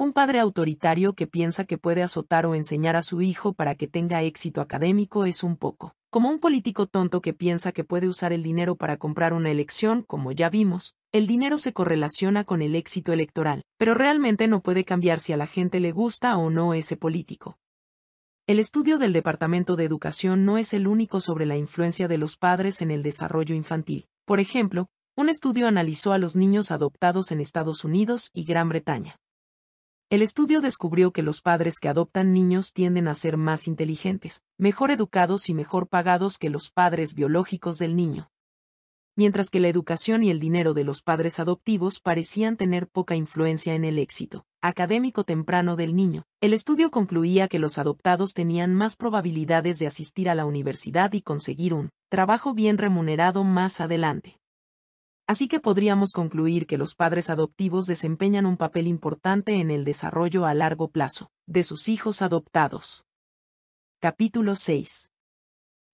Un padre autoritario que piensa que puede azotar o enseñar a su hijo para que tenga éxito académico es un poco, como un político tonto que piensa que puede usar el dinero para comprar una elección, como ya vimos, el dinero se correlaciona con el éxito electoral, pero realmente no puede cambiar si a la gente le gusta o no ese político. El estudio del Departamento de Educación no es el único sobre la influencia de los padres en el desarrollo infantil. Por ejemplo, un estudio analizó a los niños adoptados en Estados Unidos y Gran Bretaña. El estudio descubrió que los padres que adoptan niños tienden a ser más inteligentes, mejor educados y mejor pagados que los padres biológicos del niño. Mientras que la educación y el dinero de los padres adoptivos parecían tener poca influencia en el éxito académico temprano del niño, el estudio concluía que los adoptados tenían más probabilidades de asistir a la universidad y conseguir un trabajo bien remunerado más adelante. Así que podríamos concluir que los padres adoptivos desempeñan un papel importante en el desarrollo a largo plazo de sus hijos adoptados. Capítulo 6.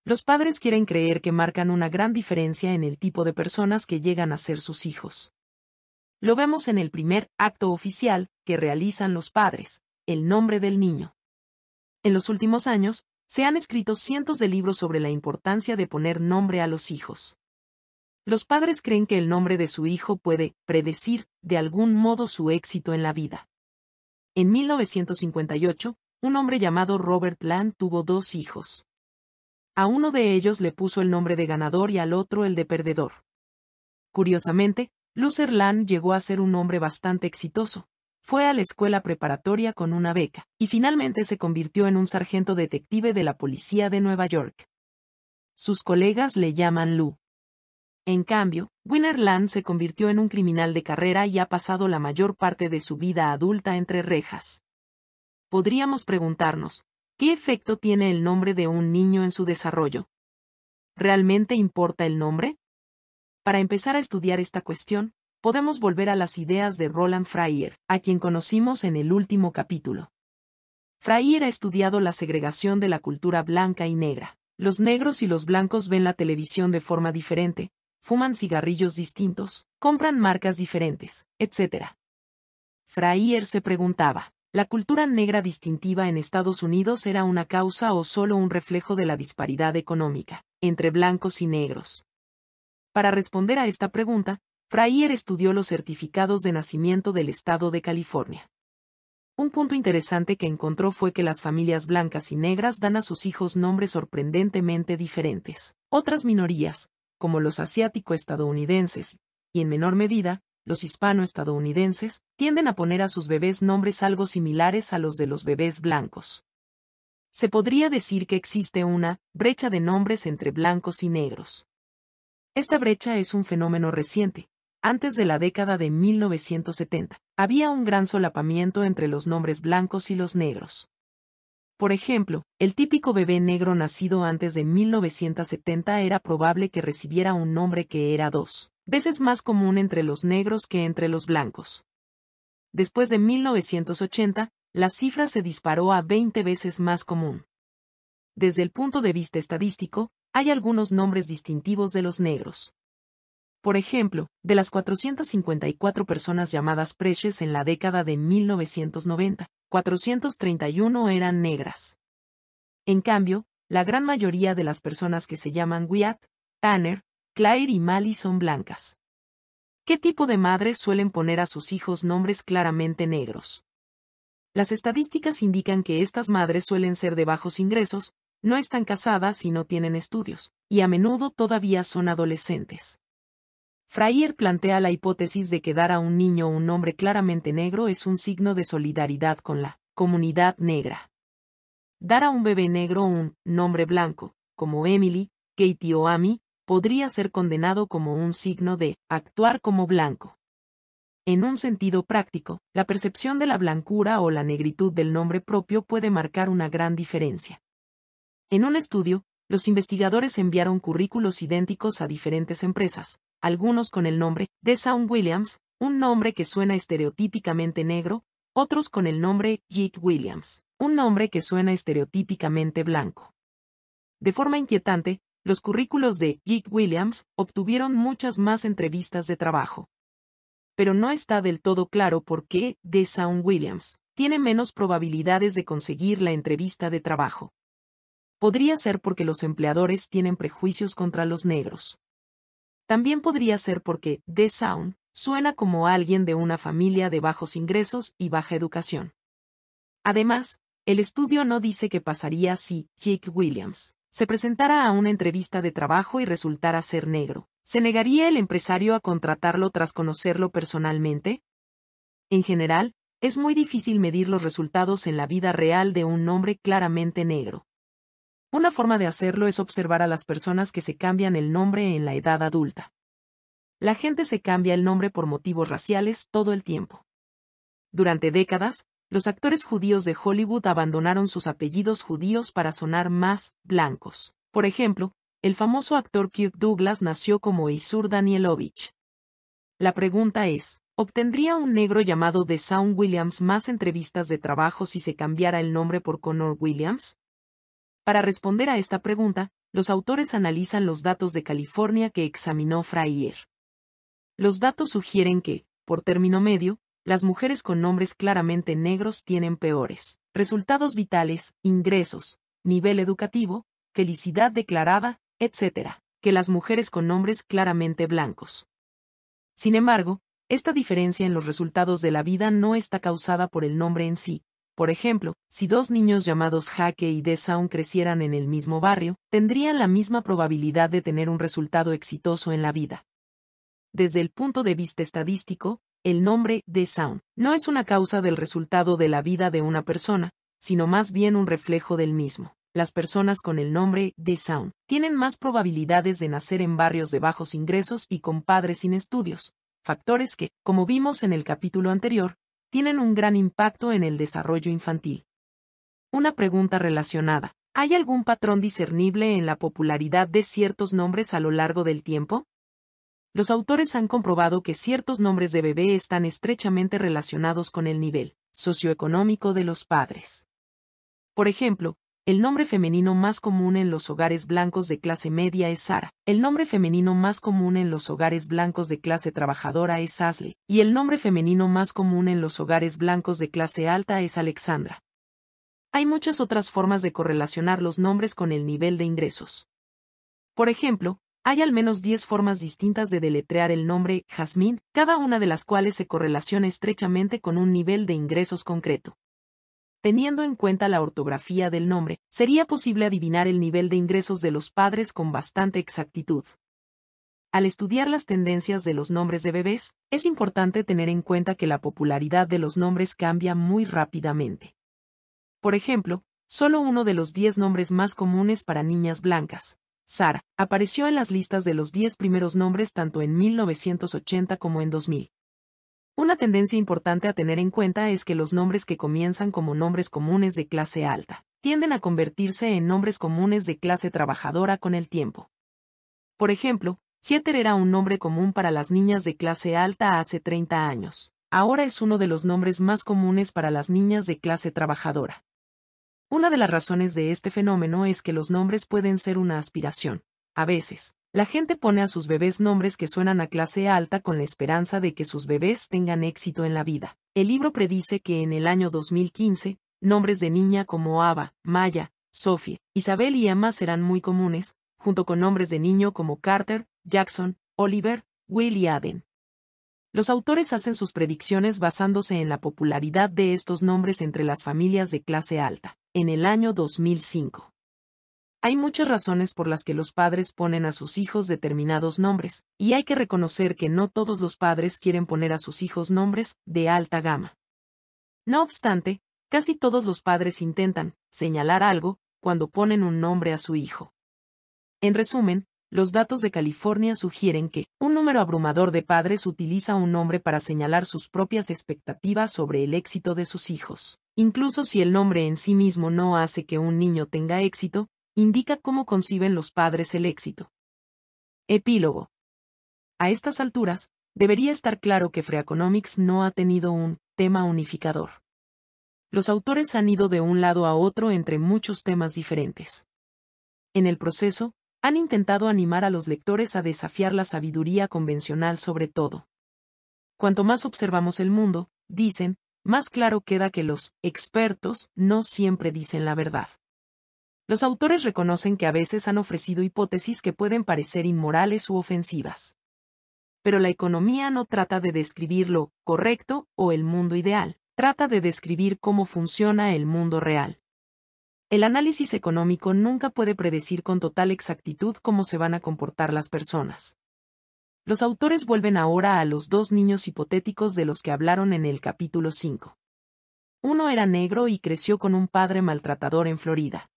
Los padres quieren creer que marcan una gran diferencia en el tipo de personas que llegan a ser sus hijos. Lo vemos en el primer acto oficial que realizan los padres, el nombre del niño. En los últimos años, se han escrito cientos de libros sobre la importancia de poner nombre a los hijos. Los padres creen que el nombre de su hijo puede predecir, de algún modo, su éxito en la vida. En 1958, un hombre llamado Robert Land tuvo dos hijos. A uno de ellos le puso el nombre de ganador y al otro el de perdedor. Curiosamente, Lucer Land llegó a ser un hombre bastante exitoso. Fue a la escuela preparatoria con una beca, y finalmente se convirtió en un sargento detective de la policía de Nueva York. Sus colegas le llaman Lou. En cambio, Winnerland se convirtió en un criminal de carrera y ha pasado la mayor parte de su vida adulta entre rejas. Podríamos preguntarnos, ¿qué efecto tiene el nombre de un niño en su desarrollo? ¿Realmente importa el nombre? Para empezar a estudiar esta cuestión, podemos volver a las ideas de Roland Fryer, a quien conocimos en el último capítulo. Fryer ha estudiado la segregación de la cultura blanca y negra. Los negros y los blancos ven la televisión de forma diferente, fuman cigarrillos distintos, compran marcas diferentes, etc. Frayer se preguntaba, ¿la cultura negra distintiva en Estados Unidos era una causa o solo un reflejo de la disparidad económica entre blancos y negros? Para responder a esta pregunta, Frayer estudió los certificados de nacimiento del estado de California. Un punto interesante que encontró fue que las familias blancas y negras dan a sus hijos nombres sorprendentemente diferentes. Otras minorías, como los asiático-estadounidenses, y en menor medida, los hispano-estadounidenses, tienden a poner a sus bebés nombres algo similares a los de los bebés blancos. Se podría decir que existe una brecha de nombres entre blancos y negros. Esta brecha es un fenómeno reciente. Antes de la década de 1970, había un gran solapamiento entre los nombres blancos y los negros. Por ejemplo, el típico bebé negro nacido antes de 1970 era probable que recibiera un nombre que era dos veces más común entre los negros que entre los blancos. Después de 1980, la cifra se disparó a 20 veces más común. Desde el punto de vista estadístico, hay algunos nombres distintivos de los negros. Por ejemplo, de las 454 personas llamadas preches en la década de 1990, 431 eran negras. En cambio, la gran mayoría de las personas que se llaman Wyatt, Tanner, Claire y Mali son blancas. ¿Qué tipo de madres suelen poner a sus hijos nombres claramente negros? Las estadísticas indican que estas madres suelen ser de bajos ingresos, no están casadas y no tienen estudios, y a menudo todavía son adolescentes. Frayer plantea la hipótesis de que dar a un niño un nombre claramente negro es un signo de solidaridad con la comunidad negra. Dar a un bebé negro un nombre blanco, como Emily, Katie o Amy, podría ser condenado como un signo de actuar como blanco. En un sentido práctico, la percepción de la blancura o la negritud del nombre propio puede marcar una gran diferencia. En un estudio, los investigadores enviaron currículos idénticos a diferentes empresas, algunos con el nombre de Sound Williams, un nombre que suena estereotípicamente negro, otros con el nombre Jake Williams, un nombre que suena estereotípicamente blanco. De forma inquietante, los currículos de Gig Williams obtuvieron muchas más entrevistas de trabajo. Pero no está del todo claro por qué de Sound Williams tiene menos probabilidades de conseguir la entrevista de trabajo. Podría ser porque los empleadores tienen prejuicios contra los negros. También podría ser porque The Sound suena como alguien de una familia de bajos ingresos y baja educación. Además, el estudio no dice qué pasaría si Jake Williams se presentara a una entrevista de trabajo y resultara ser negro. ¿Se negaría el empresario a contratarlo tras conocerlo personalmente? En general, es muy difícil medir los resultados en la vida real de un hombre claramente negro, una forma de hacerlo es observar a las personas que se cambian el nombre en la edad adulta. La gente se cambia el nombre por motivos raciales todo el tiempo. Durante décadas, los actores judíos de Hollywood abandonaron sus apellidos judíos para sonar más blancos. Por ejemplo, el famoso actor Kirk Douglas nació como Isur Danielovich. La pregunta es, ¿obtendría un negro llamado The Sound Williams más entrevistas de trabajo si se cambiara el nombre por Connor Williams? Para responder a esta pregunta, los autores analizan los datos de California que examinó Frayer. Los datos sugieren que, por término medio, las mujeres con nombres claramente negros tienen peores resultados vitales, ingresos, nivel educativo, felicidad declarada, etc., que las mujeres con nombres claramente blancos. Sin embargo, esta diferencia en los resultados de la vida no está causada por el nombre en sí, por ejemplo, si dos niños llamados Jaque y Desaun crecieran en el mismo barrio, tendrían la misma probabilidad de tener un resultado exitoso en la vida. Desde el punto de vista estadístico, el nombre Desaun no es una causa del resultado de la vida de una persona, sino más bien un reflejo del mismo las personas con el nombre de Sound tienen más probabilidades de nacer en barrios de bajos ingresos y con padres sin estudios, factores que, como vimos en el capítulo anterior, tienen un gran impacto en el desarrollo infantil. Una pregunta relacionada. ¿Hay algún patrón discernible en la popularidad de ciertos nombres a lo largo del tiempo? Los autores han comprobado que ciertos nombres de bebé están estrechamente relacionados con el nivel socioeconómico de los padres. Por ejemplo, el nombre femenino más común en los hogares blancos de clase media es Sara, el nombre femenino más común en los hogares blancos de clase trabajadora es Asle, y el nombre femenino más común en los hogares blancos de clase alta es Alexandra. Hay muchas otras formas de correlacionar los nombres con el nivel de ingresos. Por ejemplo, hay al menos 10 formas distintas de deletrear el nombre Jazmín, cada una de las cuales se correlaciona estrechamente con un nivel de ingresos concreto teniendo en cuenta la ortografía del nombre, sería posible adivinar el nivel de ingresos de los padres con bastante exactitud. Al estudiar las tendencias de los nombres de bebés, es importante tener en cuenta que la popularidad de los nombres cambia muy rápidamente. Por ejemplo, solo uno de los 10 nombres más comunes para niñas blancas, Sara, apareció en las listas de los 10 primeros nombres tanto en 1980 como en 2000. Una tendencia importante a tener en cuenta es que los nombres que comienzan como nombres comunes de clase alta tienden a convertirse en nombres comunes de clase trabajadora con el tiempo. Por ejemplo, Jeter era un nombre común para las niñas de clase alta hace 30 años. Ahora es uno de los nombres más comunes para las niñas de clase trabajadora. Una de las razones de este fenómeno es que los nombres pueden ser una aspiración, a veces, la gente pone a sus bebés nombres que suenan a clase alta con la esperanza de que sus bebés tengan éxito en la vida. El libro predice que en el año 2015, nombres de niña como Ava, Maya, Sophie, Isabel y Emma serán muy comunes, junto con nombres de niño como Carter, Jackson, Oliver, Will y Aden. Los autores hacen sus predicciones basándose en la popularidad de estos nombres entre las familias de clase alta, en el año 2005. Hay muchas razones por las que los padres ponen a sus hijos determinados nombres, y hay que reconocer que no todos los padres quieren poner a sus hijos nombres de alta gama. No obstante, casi todos los padres intentan señalar algo cuando ponen un nombre a su hijo. En resumen, los datos de California sugieren que un número abrumador de padres utiliza un nombre para señalar sus propias expectativas sobre el éxito de sus hijos. Incluso si el nombre en sí mismo no hace que un niño tenga éxito, indica cómo conciben los padres el éxito. Epílogo. A estas alturas, debería estar claro que Freaconomics no ha tenido un tema unificador. Los autores han ido de un lado a otro entre muchos temas diferentes. En el proceso, han intentado animar a los lectores a desafiar la sabiduría convencional sobre todo. Cuanto más observamos el mundo, dicen, más claro queda que los expertos no siempre dicen la verdad. Los autores reconocen que a veces han ofrecido hipótesis que pueden parecer inmorales u ofensivas. Pero la economía no trata de describir lo correcto o el mundo ideal, trata de describir cómo funciona el mundo real. El análisis económico nunca puede predecir con total exactitud cómo se van a comportar las personas. Los autores vuelven ahora a los dos niños hipotéticos de los que hablaron en el capítulo 5. Uno era negro y creció con un padre maltratador en Florida.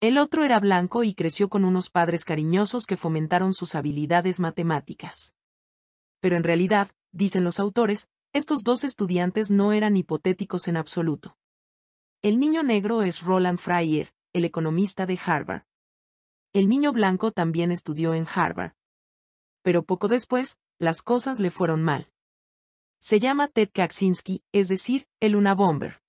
El otro era blanco y creció con unos padres cariñosos que fomentaron sus habilidades matemáticas. Pero en realidad, dicen los autores, estos dos estudiantes no eran hipotéticos en absoluto. El niño negro es Roland Fryer, el economista de Harvard. El niño blanco también estudió en Harvard. Pero poco después, las cosas le fueron mal. Se llama Ted Kaczynski, es decir, el bomber.